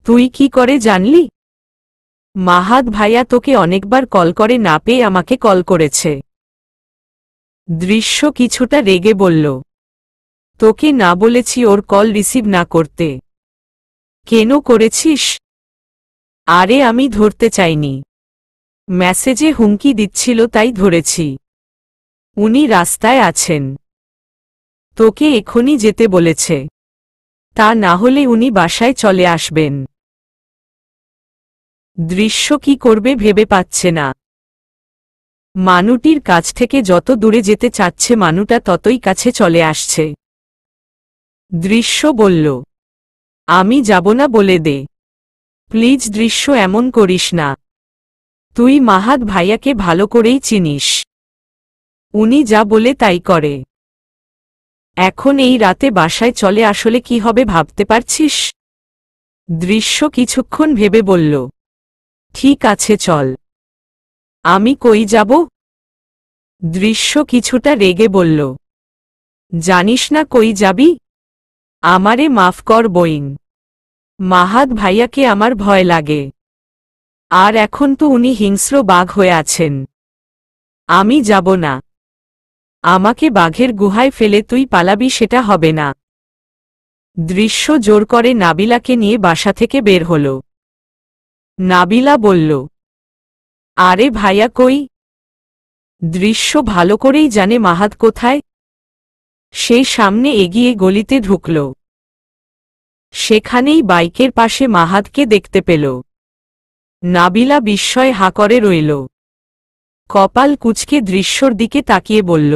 তুই কি করে জানলি মাহাত ভাইয়া তোকে অনেকবার কল করে না পেয়ে আমাকে কল করেছে দৃশ্য কিছুটা রেগে বলল তোকে না বলেছি ওর কল রিসিভ না করতে কেন করেছিস আরে আমি ধরতে চাইনি মেসেজে হুমকি দিচ্ছিল তাই ধরেছি উনি রাস্তায় আছেন তোকে এখনই যেতে বলেছে তা না হলে উনি বাসায় চলে আসবেন দৃশ্য কি করবে ভেবে পাচ্ছে না মানুটির কাছ থেকে যত দূরে যেতে চাচ্ছে মানুটা ততই কাছে চলে আসছে দৃশ্য বলল আমি যাব না বলে দে প্লিজ দৃশ্য এমন করিস না তুই মাহাত ভাইয়াকে ভালো করেই চিনিস উনি যা বলে তাই করে এখন এই রাতে বাসায় চলে আসলে কি হবে ভাবতে পারছিস দৃশ্য কিছুক্ষণ ভেবে বলল ঠিক আছে চল আমি কই যাব দৃশ্য কিছুটা রেগে বলল জানিস না কই যাবি আমারে মাফ কর বইন মাহাত ভাইয়াকে আমার ভয় লাগে আর এখন তো উনি হিংস্র বাঘ হয়ে আছেন আমি যাব না আমাকে বাঘের গুহায় ফেলে তুই পালাবি সেটা হবে না দৃশ্য জোর করে নাবিলাকে নিয়ে বাসা থেকে বের হল নাবিলা বলল আরে ভাইয়া কই দৃশ্য ভালো করেই জানে মাহাত কোথায় সেই সামনে এগিয়ে গলিতে ঢুকল সেখানেই বাইকের পাশে মাহাতকে দেখতে পেল নাবিলা বিস্ময় হা করে রইল কপাল কুচকে দৃশ্যর দিকে তাকিয়ে বলল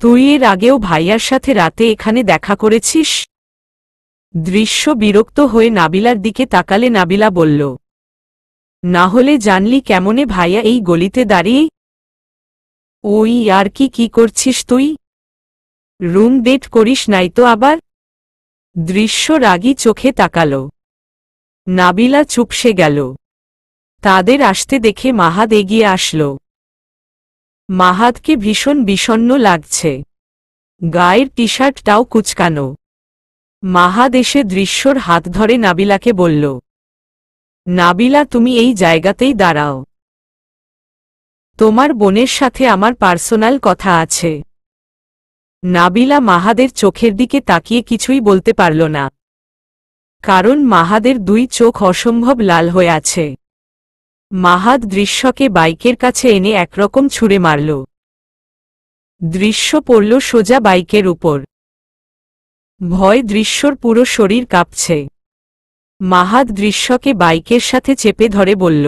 তুই এর আগেও ভাইয়ার সাথে রাতে এখানে দেখা করেছিস দৃশ্য বিরক্ত হয়ে নাবিলার দিকে তাকালে নাবিলা বলল না হলে জানলি কেমনে ভাইয়া এই গলিতে দাঁড়িয়ে ওই আর কি কি করছিস তুই রুম ডেট করিস নাই তো আবার দৃশ্য রাগী চোখে তাকালো নাবিলা চুপসে গেল তাদের আসতে দেখে মাহাদ এগিয়ে আসল মাহাদকে ভীষণ বিষণ্ন লাগছে গায়ের টি শার্টটাও কুচকানো মাহাদ এসে দৃশ্যর হাত ধরে নাবিলাকে বলল নাবিলা তুমি এই জায়গাতেই দাঁড়াও তোমার বোনের সাথে আমার পার্সোনাল কথা আছে নাবিলা মাহাদের চোখের দিকে তাকিয়ে কিছুই বলতে পারল না কারণ মাহাদের দুই চোখ অসম্ভব লাল হয়ে আছে মাহাদ দৃশ্যকে বাইকের কাছে এনে একরকম ছুঁড়ে মারল দৃশ্য পড়ল সোজা বাইকের উপর ভয় দৃশ্যর পুরো শরীর কাঁপছে মাহাদ দৃশ্যকে বাইকের সাথে চেপে ধরে বলল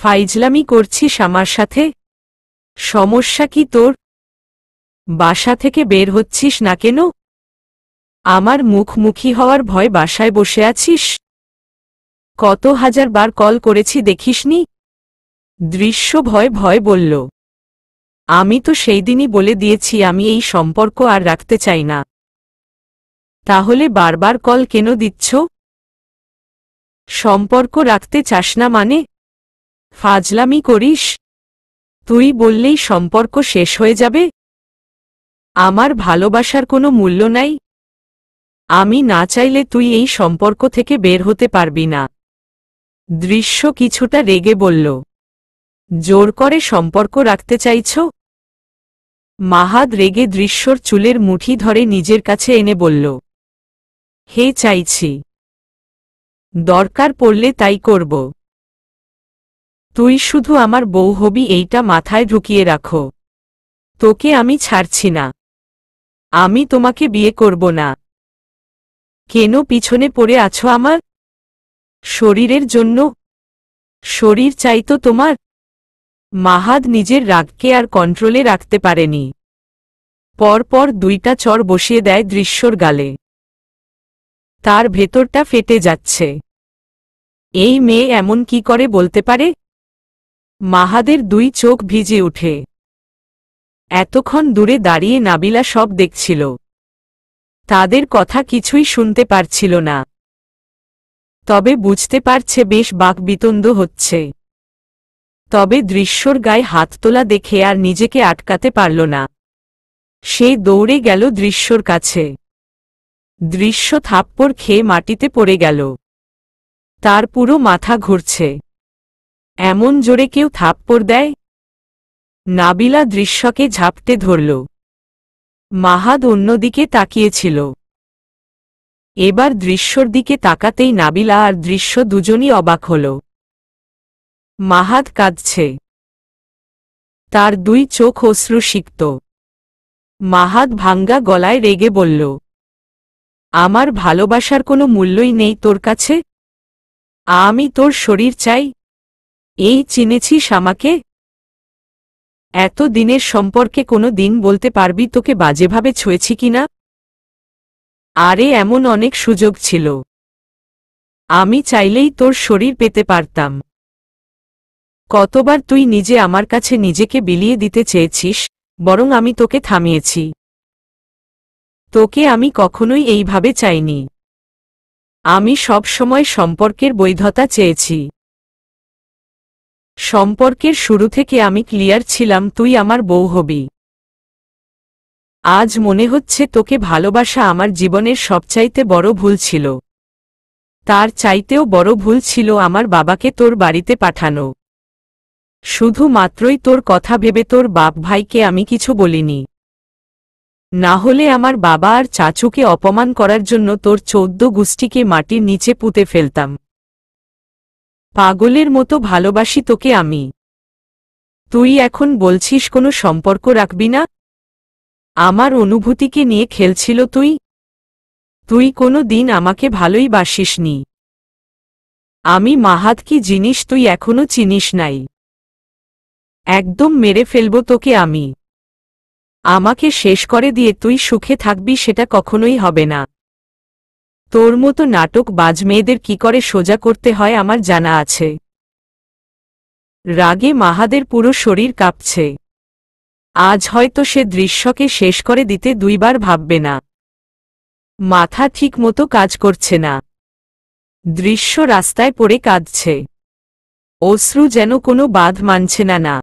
ফাইজলামি করছিস আমার সাথে সমস্যা কি তোর বাসা থেকে বের হচ্ছিস না কেন আমার মুখমুখি হওয়ার ভয় বাসায় বসে আছিস কত হাজার বার কল করেছি দেখিসনি দৃশ্য ভয় ভয় বলল আমি তো সেই দিনই বলে দিয়েছি আমি এই সম্পর্ক আর রাখতে চাই না তাহলে বারবার কল কেন দিচ্ছ সম্পর্ক রাখতে চাস না মানে ফাজলামি করিস তুই বললেই সম্পর্ক শেষ হয়ে যাবে আমার ভালোবাসার কোনো মূল্য নাই আমি না চাইলে তুই এই সম্পর্ক থেকে বের হতে পারবি না দৃশ্য কিছুটা রেগে বলল জোর করে সম্পর্ক রাখতে চাইছ মাহাদ রেগে দৃশ্যর চুলের মুঠি ধরে নিজের কাছে এনে বলল হে চাইছি দরকার পড়লে তাই করব তুই শুধু আমার বউ হবি এইটা মাথায় ঢুকিয়ে রাখো তোকে আমি ছাড়ছি না আমি তোমাকে বিয়ে করব না কেন পিছনে পড়ে আছো আমার শরীরের জন্য শরীর চাই তো তোমার মাহাদ নিজের রাগকে আর কন্ট্রোলে রাখতে পারেনি পরপর দুইটা চর বসিয়ে দেয় দৃশ্যর গালে তার ভেতরটা ফেটে যাচ্ছে এই মেয়ে এমন কি করে বলতে পারে মাহাদের দুই চোখ ভিজে উঠে এতক্ষণ দূরে দাঁড়িয়ে নাবিলা সব দেখছিল তাদের কথা কিছুই শুনতে পারছিল না তবে বুঝতে পারছে বেশ বাকবিতন্দ হচ্ছে তবে দৃশ্যর গায়ে হাত তোলা দেখে আর নিজেকে আটকাতে পারল না সে দৌড়ে গেল দৃশ্যর কাছে দৃশ্য থাপ্পড় খেয়ে মাটিতে পড়ে গেল তার পুরো মাথা ঘুরছে এমন জোরে কেউ থাপ্পড় দেয় নাবিলা দৃশ্যকে ঝাপটে ধরল মাহাদ অন্যদিকে তাকিয়েছিল এবার দৃশ্যর দিকে তাকাতেই নাবিলা আর দৃশ্য দুজনই অবাক হল মাহাদ কাঁদছে তার দুই চোখ অশ্রু শিখত মাহাদ ভাঙ্গা গলায় রেগে বলল আমার ভালোবাসার কোনো মূল্যই নেই তোর কাছে আমি তোর শরীর চাই এই চিনেছিস আমাকে এত দিনের সম্পর্কে কোনো দিন বলতে পারবি তোকে বাজেভাবে ছুঁয়েছি কিনা আরে এমন অনেক সুযোগ ছিল আমি চাইলেই তোর শরীর পেতে পারতাম কতবার তুই নিজে আমার কাছে নিজেকে বিলিয়ে দিতে চেয়েছিস বরং আমি তোকে থামিয়েছি তোকে আমি কখনোই এইভাবে চাইনি আমি সব সময় সম্পর্কের বৈধতা চেয়েছি সম্পর্কের শুরু থেকে আমি ক্লিয়ার ছিলাম তুই আমার বউ হবি আজ মনে হচ্ছে তোকে ভালোবাসা আমার জীবনের সবচাইতে বড় ভুল ছিল তার চাইতেও বড় ভুল ছিল আমার বাবাকে তোর বাড়িতে পাঠানো শুধু মাত্রই তোর কথা ভেবে তোর বাপ ভাইকে আমি কিছু বলিনি না হলে আমার বাবা আর চাচুকে অপমান করার জন্য তোর চৌদ্দ গুষ্টিকে মাটির নিচে পুঁতে ফেলতাম পাগলের মতো ভালোবাসি তোকে আমি তুই এখন বলছিস কোনো সম্পর্ক রাখবি না আমার অনুভূতিকে নিয়ে খেলছিল তুই তুই কোনো দিন আমাকে ভালোই বাসিসনি আমি মাহাত কি জিনিস তুই এখনো চিনিস নাই একদম মেরে ফেলব তোকে আমি আমাকে শেষ করে দিয়ে তুই সুখে থাকবি সেটা কখনোই হবে না তোর মতো নাটক বাজ মেয়েদের কি করে সোজা করতে হয় আমার জানা আছে রাগে মাহাদের পুরো শরীর কাঁপছে আজ হয়তো সে দৃশ্যকে শেষ করে দিতে দুইবার ভাববে না মাথা ঠিক মতো কাজ করছে না দৃশ্য রাস্তায় পড়ে কাঁদছে অশ্রু যেন কোনো বাঁধ মানছে না না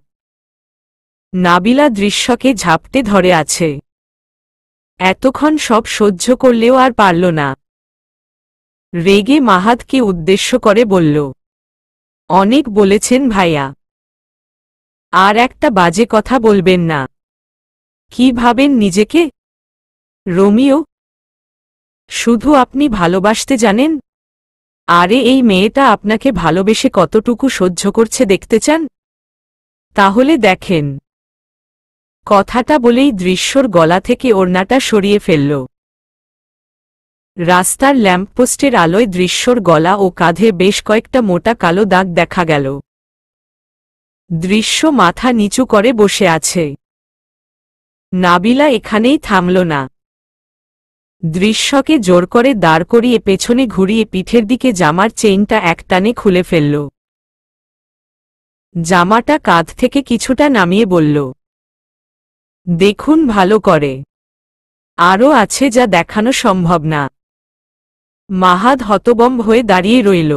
নাবিলা দৃশ্যকে ঝাপটে ধরে আছে এতক্ষণ সব সহ্য করলেও আর পারল না রেগে মাহাতকে উদ্দেশ্য করে বলল অনেক বলেছেন ভাইয়া আর একটা বাজে কথা বলবেন না কি ভাবেন নিজেকে রোমিও শুধু আপনি ভালোবাসতে জানেন আরে এই মেয়েটা আপনাকে ভালোবেসে কতটুকু সহ্য করছে দেখতে চান তাহলে দেখেন কথাটা বলেই দৃশ্যর গলা থেকে ওড়নাটা সরিয়ে ফেলল রাস্তার ল্যাম্পপোস্টের আলোয় দৃশ্যর গলা ও কাঁধে বেশ কয়েকটা মোটা কালো দাগ দেখা গেল দৃশ্য মাথা নিচু করে বসে আছে নাবিলা এখানেই থামল না দৃশ্যকে জোর করে দাঁড় করিয়ে পেছনে ঘুরিয়ে পিঠের দিকে জামার চেইনটা একটানে খুলে ফেলল জামাটা কাঁধ থেকে কিছুটা নামিয়ে বলল দেখুন ভালো করে আরও আছে যা দেখানো সম্ভব না মাহাদ হতবম্ব হয়ে দাঁড়িয়ে রইল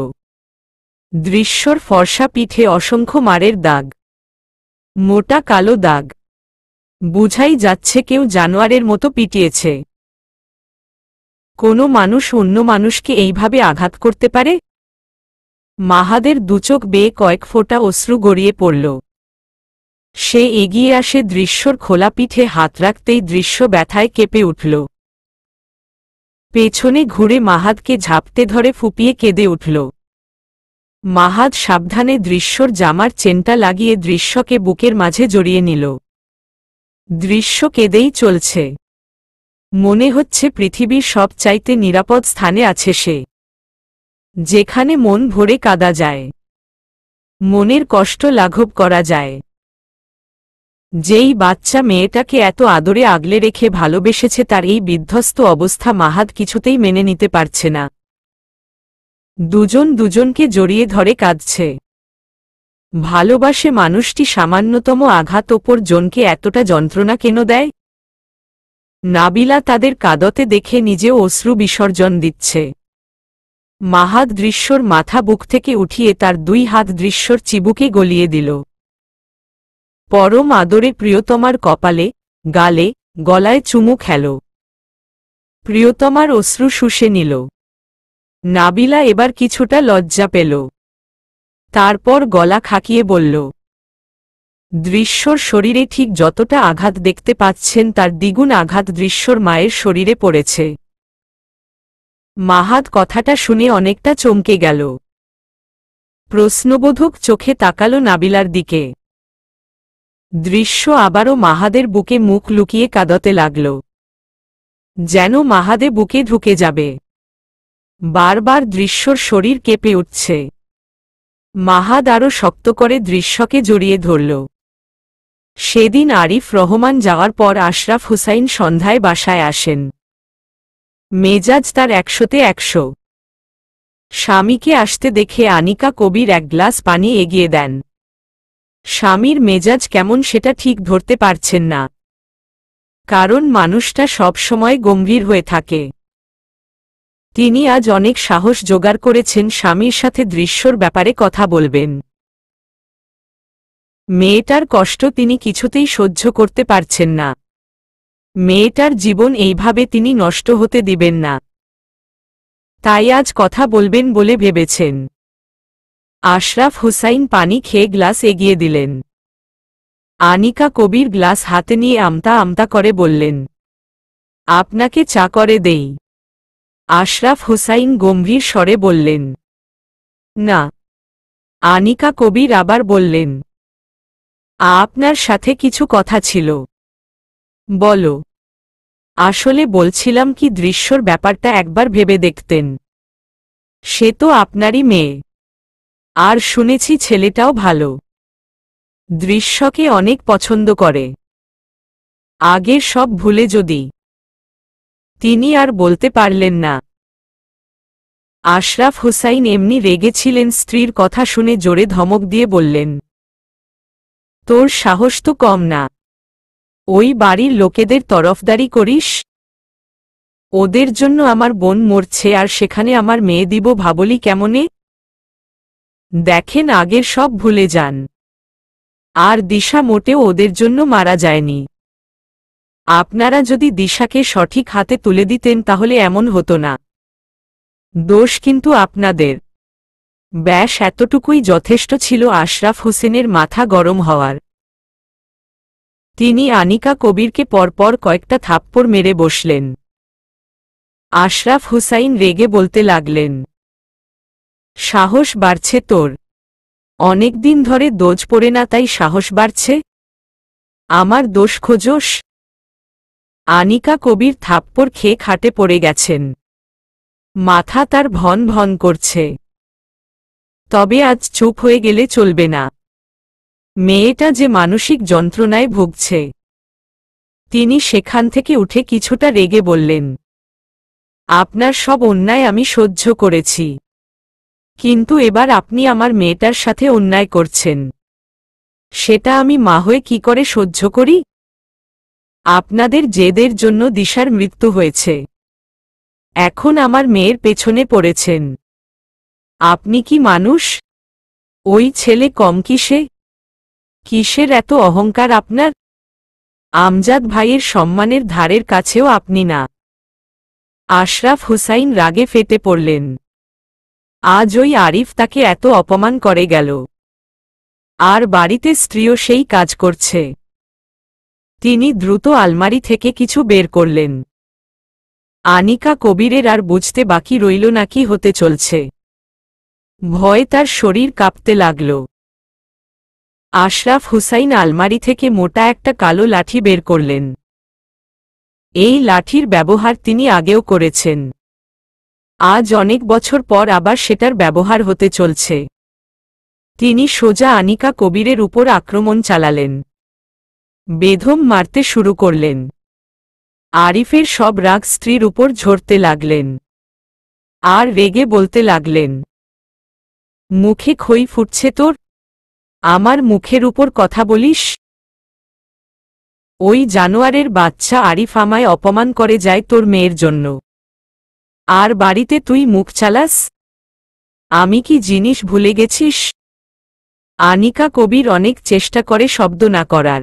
দৃশ্যর ফর্সা পিঠে অসংখ্য মারের দাগ মোটা কালো দাগ বুঝাই যাচ্ছে কেউ জানোয়ারের মতো পিটিয়েছে কোনো মানুষ অন্য মানুষকে এইভাবে আঘাত করতে পারে মাহাদের দুচোখ বেয়ে কয়েক ফোঁটা অশ্রু গড়িয়ে পড়ল সে এগিয়ে আসে দৃশ্যর খোলা পিঠে হাত রাখতেই দৃশ্য ব্যথায় কেঁপে উঠল পেছনে ঘুরে মাহাদকে ঝাঁপতে ধরে ফুপিয়ে কেঁদে উঠল মাহাদ সাবধানে দৃশ্যর জামার চেনটা লাগিয়ে দৃশ্যকে বুকের মাঝে জড়িয়ে নিল দৃশ্য কেঁদেই চলছে মনে হচ্ছে পৃথিবীর সব চাইতে নিরাপদ স্থানে আছে সে যেখানে মন ভরে কাদা যায় মনের কষ্ট লাঘব করা যায় যেই বাচ্চা মেয়েটাকে এত আদরে আগলে রেখে ভালোবেসেছে তার এই বিধ্বস্ত অবস্থা মাহাদ কিছুতেই মেনে নিতে পারছে না দুজন দুজনকে জড়িয়ে ধরে কাঁদছে ভালোবাসে মানুষটি সামান্যতম আঘাত ওপর জনকে এতটা যন্ত্রণা কেন দেয় নাবিলা তাদের কাদতে দেখে নিজেও অশ্রু বিসর্জন দিচ্ছে মাহাদ দৃশ্যর মাথা বুক থেকে উঠিয়ে তার দুই হাত দৃশ্যর চিবুকে গলিয়ে দিল পরম আদরে প্রিয়তমার কপালে গালে গলায় চুমু খেল প্রিয়তমার অশ্রু শুষে নিল নাবিলা এবার কিছুটা লজ্জা পেল তারপর গলা খাকিয়ে বলল দৃশ্যর শরীরে ঠিক যতটা আঘাত দেখতে পাচ্ছেন তার দ্বিগুণ আঘাত দৃশ্যর মায়ের শরীরে পড়েছে মাহাত কথাটা শুনে অনেকটা চমকে গেল প্রশ্নবোধক চোখে তাকালো নাবিলার দিকে দৃশ্য আবারও মাহাদের বুকে মুখ লুকিয়ে কাঁদাতে লাগল যেন মাহাদে বুকে ঢুকে যাবে বারবার দৃশ্যর শরীর কেঁপে উঠছে মাহাদ আরও শক্ত করে দৃশ্যকে জড়িয়ে ধরল সেদিন আরিফ রহমান যাওয়ার পর আশরাফ হুসাইন সন্ধ্যায় বাসায় আসেন মেজাজ তার একশোতে একশো স্বামীকে আসতে দেখে আনিকা কবির এক গ্লাস পানি এগিয়ে দেন স্বামীর মেজাজ কেমন সেটা ঠিক ধরতে পারছেন না কারণ মানুষটা সব সময় গম্ভীর হয়ে থাকে তিনি আজ অনেক সাহস জোগাড় করেছেন স্বামীর সাথে দৃশ্যর ব্যাপারে কথা বলবেন মেয়েটার কষ্ট তিনি কিছুতেই সহ্য করতে পারছেন না মেয়েটার জীবন এইভাবে তিনি নষ্ট হতে দিবেন না তাই আজ কথা বলবেন বলে ভেবেছেন আশরাফ হুসাইন পানি খেয়ে গ্লাস এগিয়ে দিলেন আনিকা কবির গ্লাস হাতে নিয়ে আমতা আমতা করে বললেন আপনাকে চা করে দেই আশরাফ হুসাইন গম্ভীর স্বরে বললেন না আনিকা কবির আবার বললেন আপনার সাথে কিছু কথা ছিল বলো আসলে বলছিলাম কি দৃশ্যর ব্যাপারটা একবার ভেবে দেখতেন সে তো আপনারই মেয়ে আর শুনেছি ছেলেটাও ভালো দৃশ্যকে অনেক পছন্দ করে আগে সব ভুলে যদি তিনি আর বলতে পারলেন না আশরাফ হুসাইন এমনি রেগেছিলেন স্ত্রীর কথা শুনে জোরে ধমক দিয়ে বললেন তোর সাহস তো কম না ওই বাড়ির লোকেদের তরফদারি করিস ওদের জন্য আমার বোন মরছে আর সেখানে আমার মেয়ে দিব ভাবলি কেমনে দেখেন আগের সব ভুলে যান আর দিশা মোটেও ওদের জন্য মারা যায়নি আপনারা যদি দিশাকে সঠিক হাতে তুলে দিতেন তাহলে এমন হতো না দোষ কিন্তু আপনাদের ব্যাস এতটুকুই যথেষ্ট ছিল আশরাফ হোসেনের মাথা গরম হওয়ার তিনি আনিকা কবিরকে পরপর কয়েকটা থাপ্পড় মেরে বসলেন আশরাফ হুসাইন রেগে বলতে লাগলেন সাহস বাড়ছে তোর অনেক দিন ধরে দোজ পড়ে না তাই সাহস বাড়ছে আমার দোষ খোঁজস আনিকা কবির থাপ্পড় খেয়ে খাটে পড়ে গেছেন মাথা তার ভন ভন করছে তবে আজ চুপ হয়ে গেলে চলবে না মেয়েটা যে মানসিক যন্ত্রণায় ভুগছে তিনি সেখান থেকে উঠে কিছুটা রেগে বললেন আপনার সব অন্যায় আমি সহ্য করেছি কিন্তু এবার আপনি আমার মেয়েটার সাথে অন্যায় করছেন সেটা আমি মা হয়ে কি করে সহ্য করি আপনাদের জেদের জন্য দিশার মৃত্যু হয়েছে এখন আমার মেয়ের পেছনে পড়েছেন আপনি কি মানুষ ওই ছেলে কম কিসে কিসের এত অহংকার আপনার আমজাদ ভাইয়ের সম্মানের ধারের কাছেও আপনি না আশরাফ হুসাইন রাগে ফেটে পড়লেন আজ ওই আরিফ তাকে এত অপমান করে গেল আর বাড়িতে স্ত্রীও সেই কাজ করছে তিনি দ্রুত আলমারি থেকে কিছু বের করলেন আনিকা কবিরের আর বুঝতে বাকি রইল না কি হতে চলছে ভয়ে তার শরীর কাঁপতে লাগল আশরাফ হুসাইন আলমারি থেকে মোটা একটা কালো লাঠি বের করলেন এই লাঠির ব্যবহার তিনি আগেও করেছেন আজ অনেক বছর পর আবার সেটার ব্যবহার হতে চলছে তিনি সোজা আনিকা কবিরের উপর আক্রমণ চালালেন বেধম মারতে শুরু করলেন আরিফের সব রাগ স্ত্রীর উপর ঝরতে লাগলেন আর রেগে বলতে লাগলেন মুখে খই ফুটছে তোর আমার মুখের উপর কথা বলিস ওই জানোয়ারের বাচ্চা আরিফ আমায় অপমান করে যায় তোর মেয়ের জন্য আর বাড়িতে তুই মুখ চালাস আমি কি জিনিস ভুলে গেছিস আনিকা কবির অনেক চেষ্টা করে শব্দ না করার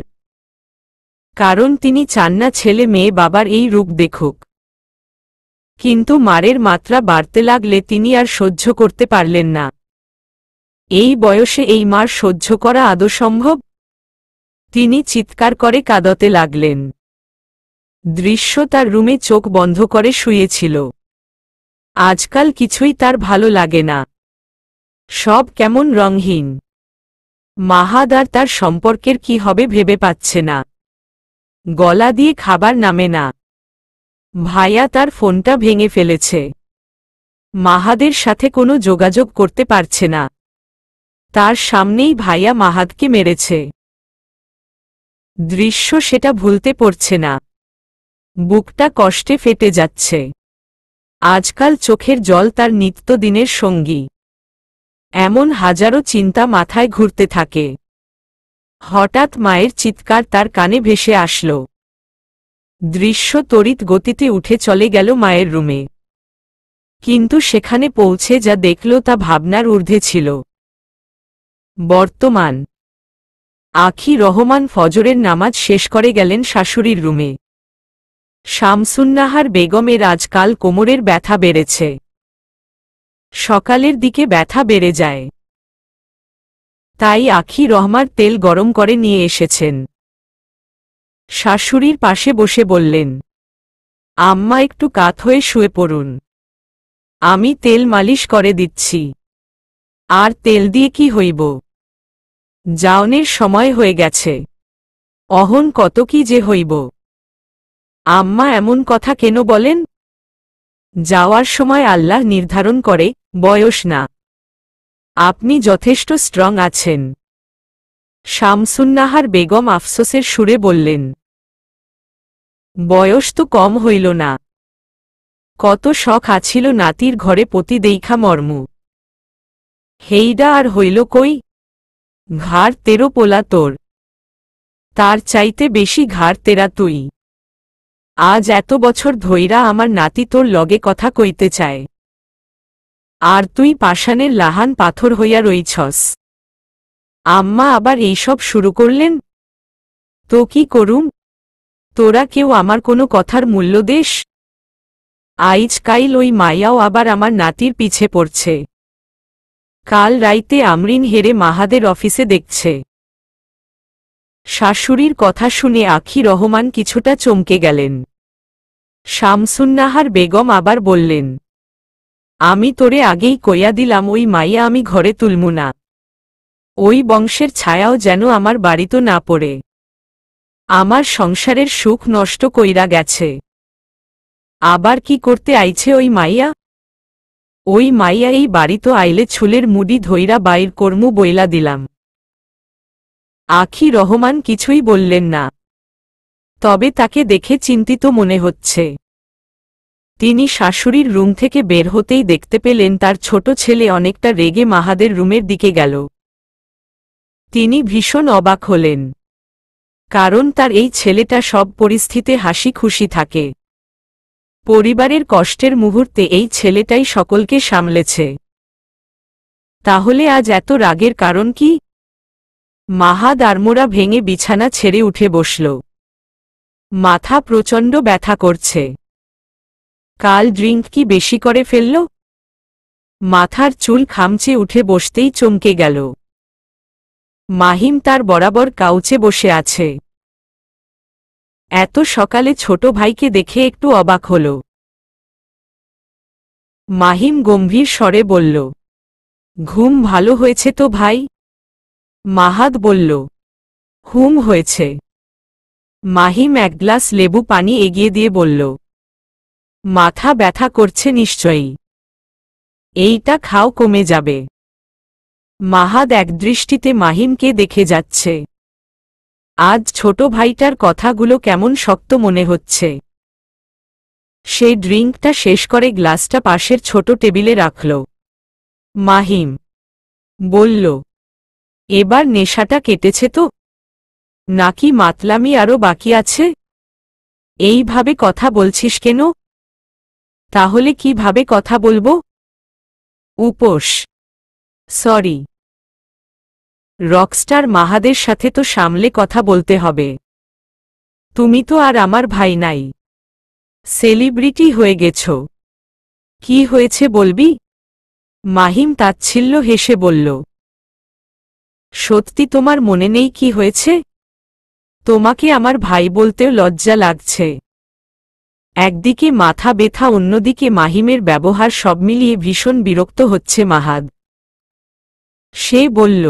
কারণ তিনি চান না ছেলে মেয়ে বাবার এই রূপ দেখুক কিন্তু মারের মাত্রা বাড়তে লাগলে তিনি আর সহ্য করতে পারলেন না এই বয়সে এই মার সহ্য করা আদৌ সম্ভব তিনি চিৎকার করে কাঁদতে লাগলেন দৃশ্য তার রুমে চোখ বন্ধ করে শুয়েছিল আজকাল কিছুই তার ভালো লাগে না সব কেমন রংহীন মাহাদ আর তার সম্পর্কের কি হবে ভেবে পাচ্ছে না গলা দিয়ে খাবার নামে না ভাইয়া তার ফোনটা ভেঙে ফেলেছে মাহাদের সাথে কোনো যোগাযোগ করতে পারছে না তার সামনেই ভাইয়া মাহাদকে মেরেছে দৃশ্য সেটা ভুলতে পড়ছে না বুকটা কষ্টে ফেটে যাচ্ছে আজকাল চোখের জল তার নিত্যদিনের সঙ্গী এমন হাজারো চিন্তা মাথায় ঘুরতে থাকে হঠাৎ মায়ের চিৎকার তার কানে ভেসে আসল দৃশ্য তড়িৎ গতিতে উঠে চলে গেল মায়ের রুমে কিন্তু সেখানে পৌঁছে যা দেখল তা ভাবনার ঊর্ধ্বে ছিল বর্তমান আখি রহমান ফজরের নামাজ শেষ করে গেলেন শাশুড়ির রুমে শামসুন্নাহার বেগমের আজকাল কোমরের ব্যথা বেড়েছে সকালের দিকে ব্যথা বেড়ে যায় তাই আখি রহমার তেল গরম করে নিয়ে এসেছেন শাশুড়ির পাশে বসে বললেন আম্মা একটু কাত হয়ে শুয়ে পড়ুন আমি তেল মালিশ করে দিচ্ছি আর তেল দিয়ে কি হইব যাওনের সময় হয়ে গেছে অহন কত কি যে হইব আম্মা এমন কথা কেন বলেন যাওয়ার সময় আল্লাহ নির্ধারণ করে বয়স না আপনি যথেষ্ট স্ট্রং আছেন শামসুন্নাহার বেগম আফসোসের সুরে বললেন বয়স তো কম হইল না কত শখ আছিল নাতির ঘরে পতি দেইখা মর্ম হেইডা আর হইল কই ঘাড় তেরো পোলা তোর তার চাইতে বেশি ঘাড় তেরা তুই আজ এত বছর ধইরা আমার নাতি তোর লগে কথা কইতে চায় আর তুই পাষাণের লাহান পাথর হইয়া রইছস আম্মা আবার এইসব শুরু করলেন তো কি করুম তোরা কেউ আমার কোনো কথার মূল্য দেশ আইজ কাইল ওই মাইয়াও আবার আমার নাতির পিছে পড়ছে কাল রাইতে আমরিন হেরে মাহাদের অফিসে দেখছে শাশুড়ির কথা শুনে আখি রহমান কিছুটা চমকে গেলেন শামসুন্নাহার বেগম আবার বললেন আমি তোরে আগেই কইয়া দিলাম ওই মাইয়া আমি ঘরে তুলমু না ওই বংশের ছায়াও যেন আমার বাড়িতে না পড়ে আমার সংসারের সুখ নষ্ট কইরা গেছে আবার কি করতে আইছে ওই মাইয়া ওই মাইয়া এই বাড়িতে আইলে ছুলের মুডি ধইরা বাইর কর্মু বইলা দিলাম আখি রহমান কিছুই বললেন না তবে তাকে দেখে চিন্তিত মনে হচ্ছে তিনি শাশুড়ির রুম থেকে বের হতেই দেখতে পেলেন তার ছোট ছেলে অনেকটা রেগে মাহাদের রুমের দিকে গেল তিনি ভীষণ অবাক হলেন কারণ তার এই ছেলেটা সব পরিস্থিতিতে হাসি খুশি থাকে পরিবারের কষ্টের মুহূর্তে এই ছেলেটাই সকলকে সামলেছে তাহলে আজ এত রাগের কারণ কি মাহাদ ভেঙে বিছানা ছেড়ে উঠে বসল মাথা প্রচণ্ড ব্যথা করছে কাল ড্রিঙ্ক কি বেশি করে ফেলল মাথার চুল খামচে উঠে বসতেই চমকে গেল মাহিম তার বরাবর কাউচে বসে আছে এত সকালে ছোট ভাইকে দেখে একটু অবাক হল মাহিম গম্ভীর স্বরে বলল ঘুম ভালো হয়েছে তো ভাই মাহাত বলল হুম হয়েছে মাহিম এক গ্লাস লেবু পানি এগিয়ে দিয়ে বলল মাথা ব্যথা করছে নিশ্চয়ই এইটা খাও কমে যাবে মাহাদ এক দৃষ্টিতে মাহিমকে দেখে যাচ্ছে আজ ছোট ভাইটার কথাগুলো কেমন শক্ত মনে হচ্ছে সে ড্রিঙ্কটা শেষ করে গ্লাসটা পাশের ছোট টেবিলে রাখল মাহিম বলল এবার নেশাটা কেটেছে তো নাকি মাতলামি আরও বাকি আছে এইভাবে কথা বলছিস কেন তাহলে কিভাবে কথা বলবো উপোস সরি রকস্টার মাহাদের সাথে তো সামলে কথা বলতে হবে তুমি তো আর আমার ভাই নাই সেলিব্রিটি হয়ে গেছ কি হয়েছে বলবি মাহিম তাচ্ছিল্য হেসে বলল সত্যি তোমার মনে নেই কি হয়েছে তোমাকে আমার ভাই বলতেও লজ্জা লাগছে একদিকে মাথা ব্যথা অন্যদিকে মাহিমের ব্যবহার সব মিলিয়ে ভীষণ বিরক্ত হচ্ছে মাহাদ সে বলল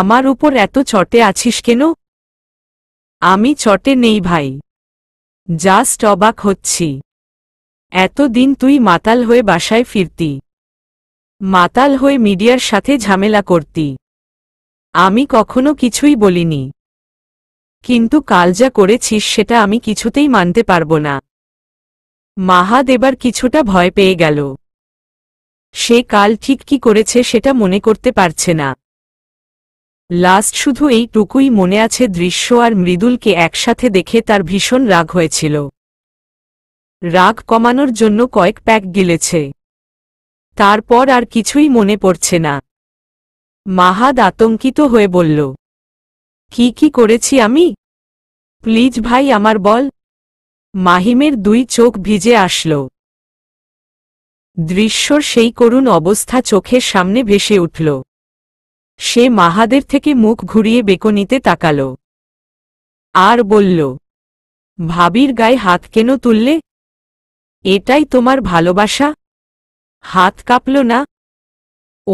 আমার উপর এত চটে আছিস কেন আমি চটে নেই ভাই জাস্ট অবাক হচ্ছি এতদিন তুই মাতাল হয়ে বাসায় ফিরতি মাতাল হয়ে মিডিয়ার সাথে ঝামেলা করতি আমি কখনো কিছুই বলিনি কিন্তু কাল যা করেছিস সেটা আমি কিছুতেই মানতে পারব না মাহাদ এবার কিছুটা ভয় পেয়ে গেল সে কাল ঠিক কি করেছে সেটা মনে করতে পারছে না লাস্ট শুধু এইটুকুই মনে আছে দৃশ্য আর মৃদুলকে একসাথে দেখে তার ভীষণ রাগ হয়েছিল রাগ কমানোর জন্য কয়েক প্যাক গিলেছে তারপর আর কিছুই মনে পড়ছে না মাহাদ আতঙ্কিত হয়ে বলল কি কি করেছি আমি প্লিজ ভাই আমার বল মাহিমের দুই চোখ ভিজে আসল দৃশ্যর সেই করুণ অবস্থা চোখের সামনে ভেসে উঠল সে মাহাদের থেকে মুখ ঘুরিয়ে বেকনিতে তাকাল আর বলল ভাবির গায়ে হাত কেন তুললে এটাই তোমার ভালোবাসা হাত কাঁপল না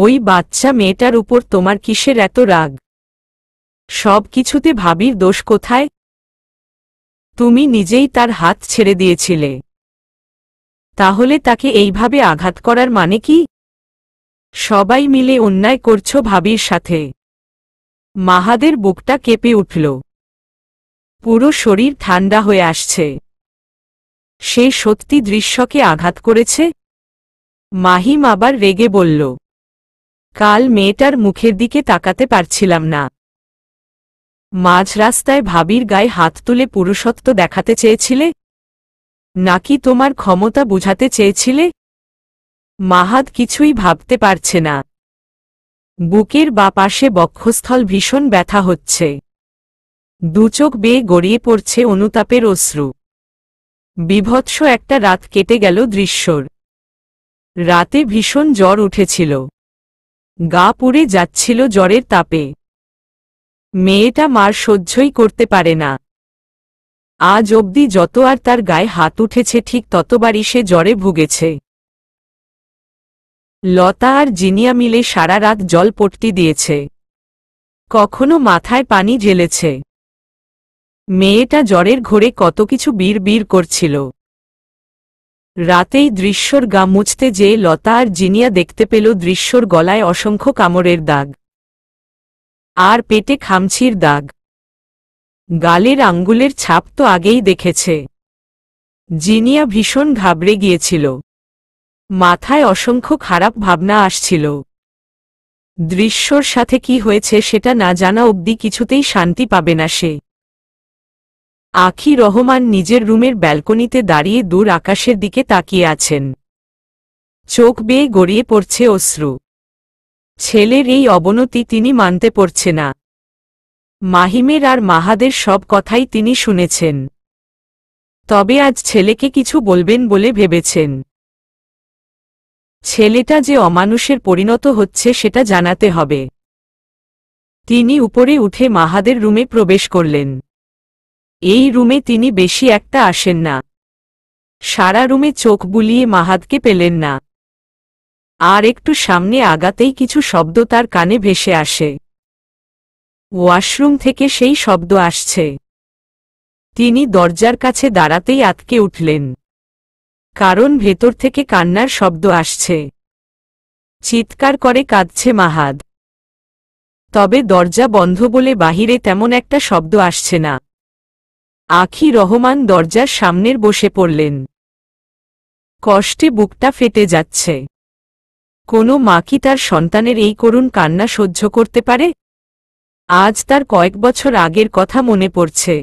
ওই বাচ্চা মেয়েটার উপর তোমার কিসের এত রাগ সব কিছুতে ভাবির দোষ কোথায় তুমি নিজেই তার হাত ছেড়ে দিয়েছিলে তাহলে তাকে এইভাবে আঘাত করার মানে কি সবাই মিলে অন্যায় করছ ভাবির সাথে মাহাদের বুকটা কেঁপে উঠল পুরো শরীর ঠান্ডা হয়ে আসছে সে সত্যি দৃশ্যকে আঘাত করেছে মাহিম আবার রেগে বলল কাল মেয়েটার মুখের দিকে তাকাতে পারছিলাম না মাঝ রাস্তায় ভাবির গায়ে হাত তুলে পুরুষত্ব দেখাতে চেয়েছিলে নাকি তোমার ক্ষমতা বুঝাতে চেয়েছিলে মাহাদ কিছুই ভাবতে পারছে না বুকের বা পাশে বক্ষস্থল ভীষণ ব্যথা হচ্ছে দুচোখ বেয়ে গড়িয়ে পড়ছে অনুতাপের অশ্রু বিভৎস একটা রাত কেটে গেল দৃশ্যর রাতে ভীষণ জ্বর উঠেছিল গা পুড়ে যাচ্ছিল জ্বরের তাপে মেয়েটা মার সহ্যই করতে পারে না আজ অবধি যত আর তার গায়ে হাত উঠেছে ঠিক ততবারই সে জ্বরে ভুগেছে লতা আর জিনিয়া মিলে সারা রাত জল পটতি দিয়েছে কখনো মাথায় পানি ঢেলেছে মেয়েটা জ্বরের ঘোরে কত কিছু বীর বীর করছিল রাতেই দৃশ্যর গা মুছতে যেয়ে লতা আর জিনিয়া দেখতে পেল দৃশ্যর গলায় অসংখ্য কামড়ের দাগ আর পেটে খামছির দাগ গালের আঙ্গুলের ছাপ তো আগেই দেখেছে জিনিয়া ভীষণ ঘাবড়ে গিয়েছিল মাথায় অসংখ্য খারাপ ভাবনা আসছিল দৃশ্যর সাথে কি হয়েছে সেটা না জানা অবধি কিছুতেই শান্তি পাবে না সে আখি রহমান নিজের রুমের ব্যালকনিতে দাঁড়িয়ে দূর আকাশের দিকে তাকিয়ে আছেন চোখ বেয়ে গড়িয়ে পড়ছে অশ্রু ছেলের এই অবনতি তিনি মানতে পড়ছে না মাহিমের আর মাহাদের সব কথাই তিনি শুনেছেন তবে আজ ছেলেকে কিছু বলবেন বলে ভেবেছেন ছেলেটা যে অমানুষের পরিণত হচ্ছে সেটা জানাতে হবে তিনি উপরে উঠে মাহাদের রুমে প্রবেশ করলেন এই রুমে তিনি বেশি একটা আসেন না সারা রুমে চোখ বুলিয়ে মাহাদকে পেলেন না আর একটু সামনে আগাতেই কিছু শব্দ তার কানে ভেসে আসে ওয়াশরুম থেকে সেই শব্দ আসছে তিনি দরজার কাছে দাঁড়াতেই আতকে উঠলেন কারণ ভেতর থেকে কান্নার শব্দ আসছে চিৎকার করে কাঁদছে মাহাদ তবে দরজা বন্ধ বলে বাহিরে তেমন একটা শব্দ আসছে না আখি রহমান দরজার সামনের বসে পড়লেন কষ্টে বুকটা ফেটে যাচ্ছে কোনো মা কি তার সন্তানের এই করুণ কান্না সহ্য করতে পারে আজ তার কয়েক বছর আগের কথা মনে পড়ছে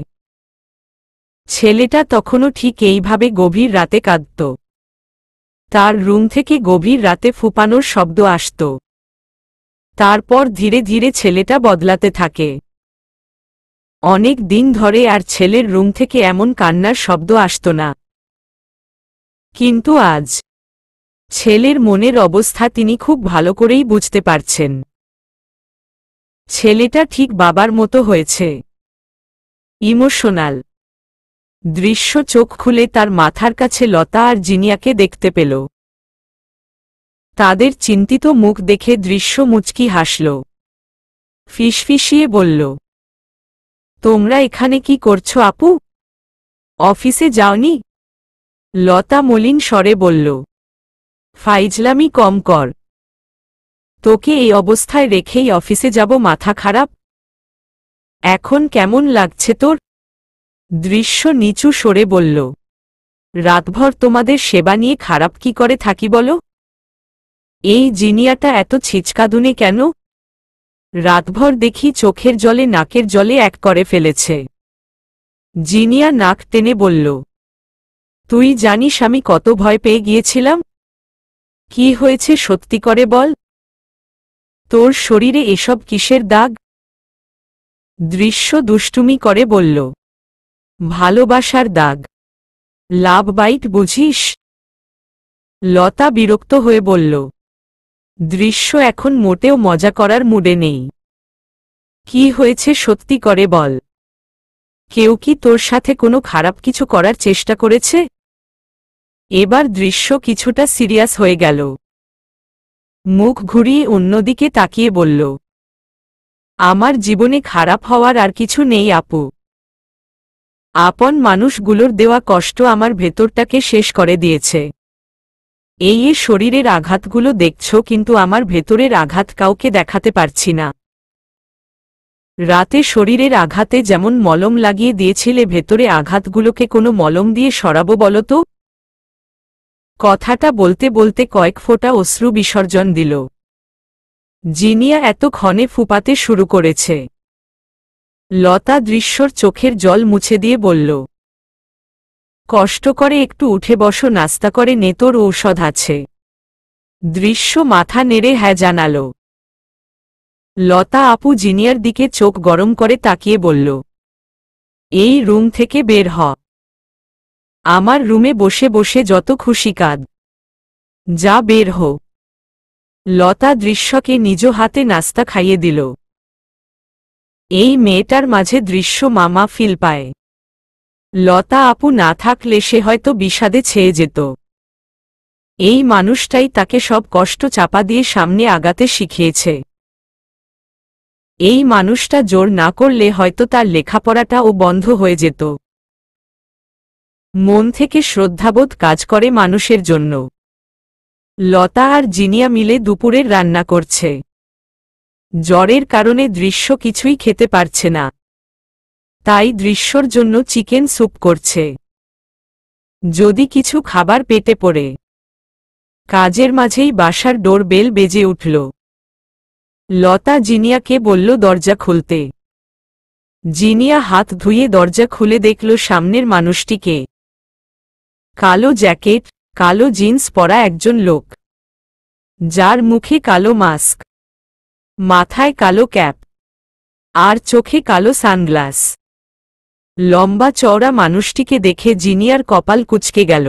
ছেলেটা তখনও ঠিক এইভাবে গভীর রাতে কাঁদত তার রুম থেকে গভীর রাতে ফুপানোর শব্দ আসত তারপর ধীরে ধীরে ছেলেটা বদলাতে থাকে অনেক দিন ধরে আর ছেলের রুম থেকে এমন কান্নার শব্দ আসত না কিন্তু আজ ছেলের মনের অবস্থা তিনি খুব ভালো করেই বুঝতে পারছেন ছেলেটা ঠিক বাবার মতো হয়েছে ইমোশনাল দৃশ্য চোখ খুলে তার মাথার কাছে লতা আর জিনিয়াকে দেখতে পেল তাদের চিন্তিত মুখ দেখে দৃশ্য মুচকি হাসল ফিসফিসিয়ে বলল তোমরা এখানে কি করছো আপু অফিসে যাওনি লতা মলিন স্বরে বলল ফাইজলামি কম কর তোকে এই অবস্থায় রেখেই অফিসে যাব মাথা খারাপ এখন কেমন লাগছে তোর দৃশ্য নিচু সরে বলল রাতভর তোমাদের সেবা নিয়ে খারাপ কি করে থাকি বলো এই জিনিয়াটা এত ছিচকাদুনে কেন রাতভর দেখি চোখের জলে নাকের জলে এক করে ফেলেছে জিনিয়া নাক টেনে বলল তুই জানিস আমি কত ভয় পেয়ে গিয়েছিলাম কি হয়েছে সত্যি করে বল তোর শরীরে এসব কিসের দাগ দৃশ্য দুষ্টুমি করে বলল ভালোবাসার দাগ লাভ বাইট বুঝিস লতা বিরক্ত হয়ে বলল দৃশ্য এখন মোটেও মজা করার মুডে নেই কি হয়েছে সত্যি করে বল কেউ কি তোর সাথে কোনো খারাপ কিছু করার চেষ্টা করেছে এবার দৃশ্য কিছুটা সিরিয়াস হয়ে গেল মুখ ঘুরিয়ে অন্যদিকে তাকিয়ে বলল আমার জীবনে খারাপ হওয়ার আর কিছু নেই আপু আপন মানুষগুলোর দেওয়া কষ্ট আমার ভেতরটাকে শেষ করে দিয়েছে এই এ শরীরের আঘাতগুলো দেখছ কিন্তু আমার ভেতরের আঘাত কাউকে দেখাতে পারছি না রাতে শরীরের আঘাতে যেমন মলম লাগিয়ে দিয়েছিলে ভেতরে আঘাতগুলোকে কোনো মলম দিয়ে সরাবো বলতো কথাটা বলতে বলতে কয়েক ফোঁটা অশ্রু বিসর্জন দিল জিনিয়া ক্ষণে ফুপাতে শুরু করেছে লতা দৃশ্যর চোখের জল মুছে দিয়ে বলল কষ্ট করে একটু উঠে বস নাস্তা করে নেতর ঔষধ আছে দৃশ্য মাথা নেড়ে হ্যাঁ জানাল লতা আপু জিনিয়ার দিকে চোখ গরম করে তাকিয়ে বলল এই রুম থেকে বের হ আমার রুমে বসে বসে যত খুশি কাঁদ যা বের হ লতা দৃশ্যকে নিজ হাতে নাস্তা খাইয়ে দিল এই মেয়েটার মাঝে দৃশ্য মামা ফিল পায় লতা আপু না থাকলে সে হয়তো বিষাদে ছেয়ে যেত এই মানুষটাই তাকে সব কষ্ট চাপা দিয়ে সামনে আগাতে শিখিয়েছে এই মানুষটা জোর না করলে হয়তো তার লেখাপড়াটাও বন্ধ হয়ে যেত মন থেকে শ্রদ্ধাবোধ কাজ করে মানুষের জন্য লতা আর জিনিয়া মিলে দুপুরের রান্না করছে জ্বরের কারণে দৃশ্য কিছুই খেতে পারছে না তাই দৃশ্যর জন্য চিকেন স্যুপ করছে যদি কিছু খাবার পেতে পড়ে কাজের মাঝেই বাসার ডোর বেল বেজে উঠল লতা জিনিয়াকে বলল দরজা খুলতে জিনিয়া হাত ধুয়ে দরজা খুলে দেখল সামনের মানুষটিকে কালো জ্যাকেট কালো জিন্স পরা একজন লোক যার মুখে কালো মাস্ক মাথায় কালো ক্যাপ আর চোখে কালো সানগ্লাস লম্বা চওড়া মানুষটিকে দেখে জিনিয়ার কপাল কুচকে গেল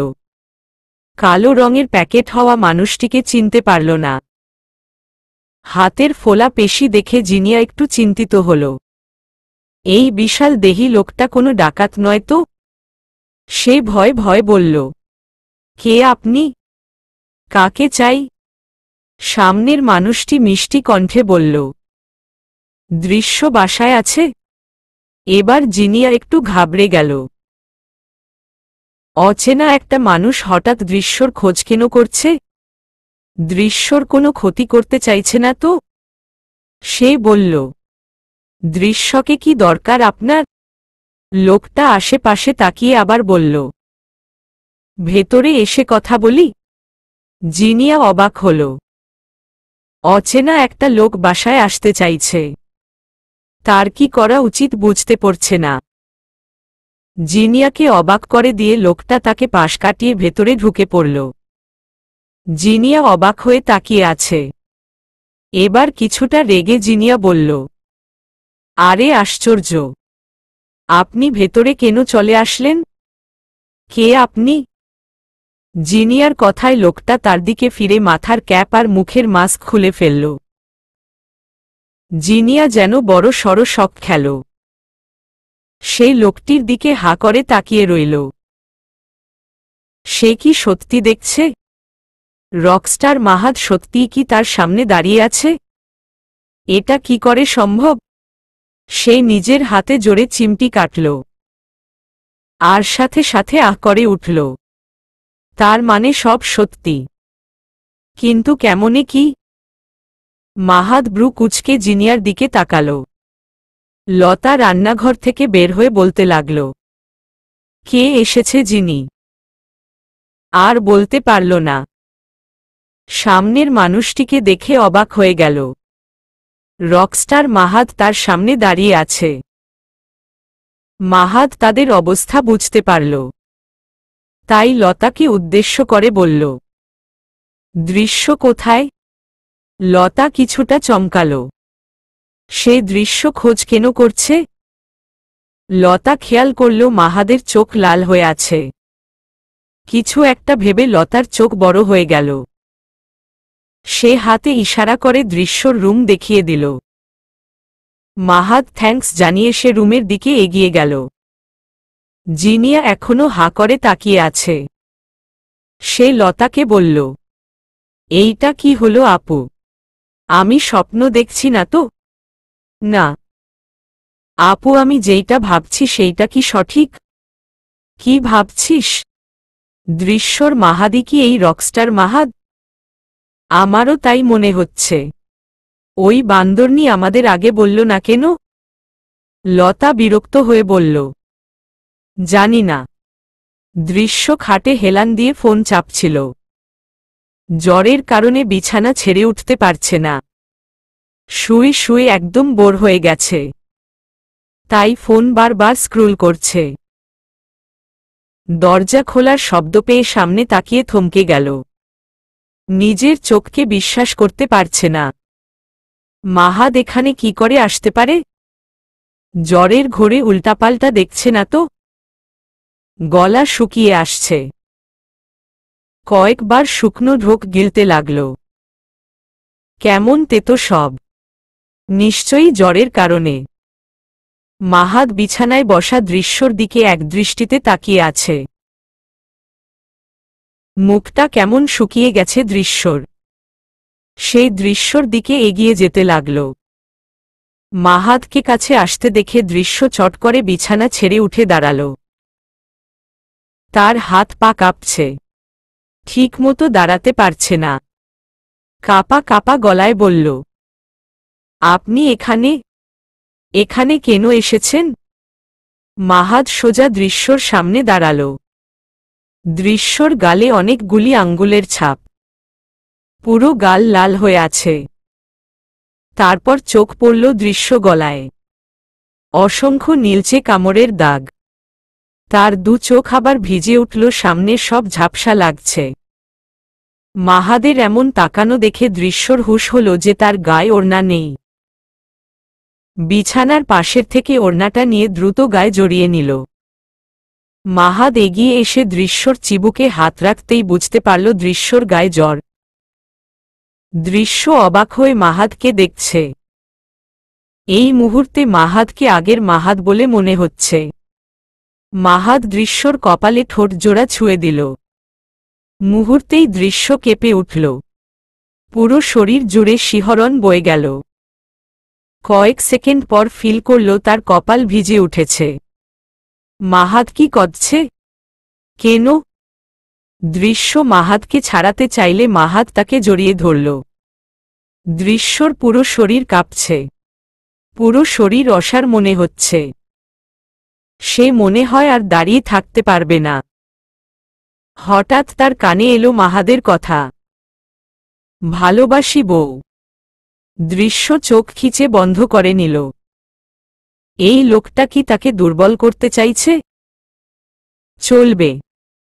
কালো রঙের প্যাকেট হওয়া মানুষটিকে চিনতে পারল না হাতের ফোলা পেশি দেখে জিনিয়া একটু চিন্তিত হল এই বিশাল দেহি লোকটা কোনো ডাকাত নয় তো সে ভয় ভয় বলল কে আপনি কাকে চাই সামনের মানুষটি মিষ্টি কণ্ঠে বলল দৃশ্য বাসায় আছে এবার জিনিয়া একটু ঘাবড়ে গেল অচেনা একটা মানুষ হঠাৎ দৃশ্যর খোঁজ কেন করছে দৃশ্যর কোনো ক্ষতি করতে চাইছে না তো সে বলল দৃশ্যকে কি দরকার আপনার লোকটা আশেপাশে তাকিয়ে আবার বলল ভেতরে এসে কথা বলি জিনিয়া অবাক হল অচেনা একটা লোক বাসায় আসতে চাইছে তার কি করা উচিত বুঝতে পড়ছে না জিনিয়াকে অবাক করে দিয়ে লোকটা তাকে পাশ কাটিয়ে ভেতরে ঢুকে পড়ল জিনিয়া অবাক হয়ে তাকিয়ে আছে এবার কিছুটা রেগে জিনিয়া বলল আরে আশ্চর্য আপনি ভেতরে কেন চলে আসলেন কে আপনি জিনিয়ার কথায় লোকটা তার দিকে ফিরে মাথার ক্যাপ আর মুখের মাস্ক খুলে ফেলল জিনিয়া যেন বড় সড় শখ খেল সেই লোকটির দিকে হা করে তাকিয়ে রইল সে কি সত্যি দেখছে রকস্টার মাহাত সত্যি কি তার সামনে দাঁড়িয়ে আছে এটা কি করে সম্ভব সে নিজের হাতে জোরে চিমটি কাটল আর সাথে সাথে আহ করে উঠল তার মানে সব সত্যি কিন্তু কেমনে কি মাহাদ ব্রু কুচকে জিনিয়ার দিকে তাকাল লতা রান্নাঘর থেকে বের হয়ে বলতে লাগল কে এসেছে যিনি আর বলতে পারল না সামনের মানুষটিকে দেখে অবাক হয়ে গেল রকস্টার মাহাদ তার সামনে দাঁড়িয়ে আছে মাহাদ তাদের অবস্থা বুঝতে পারল তাই লতাকে উদ্দেশ্য করে বলল দৃশ্য কোথায় লতা কিছুটা চমকাল সে দৃশ্য খোঁজ কেন করছে লতা খেয়াল করল মাহাদের চোখ লাল হয়ে আছে কিছু একটা ভেবে লতার চোখ বড় হয়ে গেল সে হাতে ইশারা করে দৃশ্যর রুম দেখিয়ে দিল মাহাদ থ্যাঙ্কস জানিয়ে সে রুমের দিকে এগিয়ে গেল জিনিয়া এখনো হা করে তাকিয়ে আছে সে লতাকে বলল এইটা কি হলো আপু আমি স্বপ্ন দেখছি না তো না আপু আমি যেইটা ভাবছি সেইটা কি সঠিক কি ভাবছিস দৃশ্যর মাহাদি কি এই রকস্টার মাহাদ আমারও তাই মনে হচ্ছে ওই বান্দরনি আমাদের আগে বলল না কেন লতা বিরক্ত হয়ে বলল জানি না দৃশ্য খাটে হেলান দিয়ে ফোন চাপছিল জ্বরের কারণে বিছানা ছেড়ে উঠতে পারছে না শুয়ে শুয়ে একদম বোর হয়ে গেছে তাই ফোন বারবার স্ক্রুল করছে দরজা খোলার শব্দ পেয়ে সামনে তাকিয়ে থমকে গেল নিজের চোখকে বিশ্বাস করতে পারছে না মাহাদ এখানে কি করে আসতে পারে জ্বরের ঘোরে উল্টাপাল্টা দেখছে না তো গলা শুকিয়ে আসছে কয়েকবার শুকনো ঢোক গিলতে লাগল কেমন তেতো সব নিশ্চয়ই জ্বরের কারণে মাহাত বিছানায় বসা দৃশ্যর দিকে এক দৃষ্টিতে তাকিয়ে আছে মুখটা কেমন শুকিয়ে গেছে দৃশ্যর সেই দৃশ্যর দিকে এগিয়ে যেতে লাগল মাহাতকে কাছে আসতে দেখে দৃশ্য চট করে বিছানা ছেড়ে উঠে দাঁড়াল তার হাত পা কাঁপছে ঠিকমতো দাঁড়াতে পারছে না কাপা কাপা গলায় বলল আপনি এখানে এখানে কেন এসেছেন মাহাদ সোজা দৃশ্যর সামনে দাঁড়াল দৃশ্যর গালে অনেকগুলি আঙ্গুলের ছাপ পুরো গাল লাল হয়ে আছে তারপর চোখ পড়ল দৃশ্য গলায় অসংখ্য নীলচে কামড়ের দাগ তার দু চোখ আবার ভিজে উঠল সামনে সব ঝাপসা লাগছে মাহাদের এমন তাকানো দেখে দৃশ্যর হুশ হল যে তার গায়ে ওড়না নেই বিছানার পাশের থেকে ওড়নাটা নিয়ে দ্রুত গায়ে জড়িয়ে নিল মাহাদ এগিয়ে এসে দৃশ্যর চিবুকে হাত রাখতেই বুঝতে পারল দৃশ্যর গায়ে জ্বর দৃশ্য অবাক হয়ে মাহাদকে দেখছে এই মুহূর্তে মাহাদকে আগের মাহাদ বলে মনে হচ্ছে মাহাত দৃশ্যর কপালে ঠোঁট জোড়া ছুঁয়ে দিল মুহূর্তেই দৃশ্য কেঁপে উঠল পুরো শরীর জুড়ে শিহরণ বয়ে গেল কয়েক সেকেন্ড পর ফিল করল তার কপাল ভিজে উঠেছে মাহাত কি কদছে কেন দৃশ্য মাহাতকে ছাড়াতে চাইলে মাহাত তাকে জড়িয়ে ধরল দৃশ্যর পুরো শরীর কাঁপছে পুরো শরীর অসার মনে হচ্ছে সে মনে হয় আর দাঁড়িয়ে থাকতে পারবে না হঠাৎ তার কানে এলো মাহাদের কথা ভালোবাসি বউ দৃশ্য চোখ খিচে বন্ধ করে নিল এই লোকটা কি তাকে দুর্বল করতে চাইছে চলবে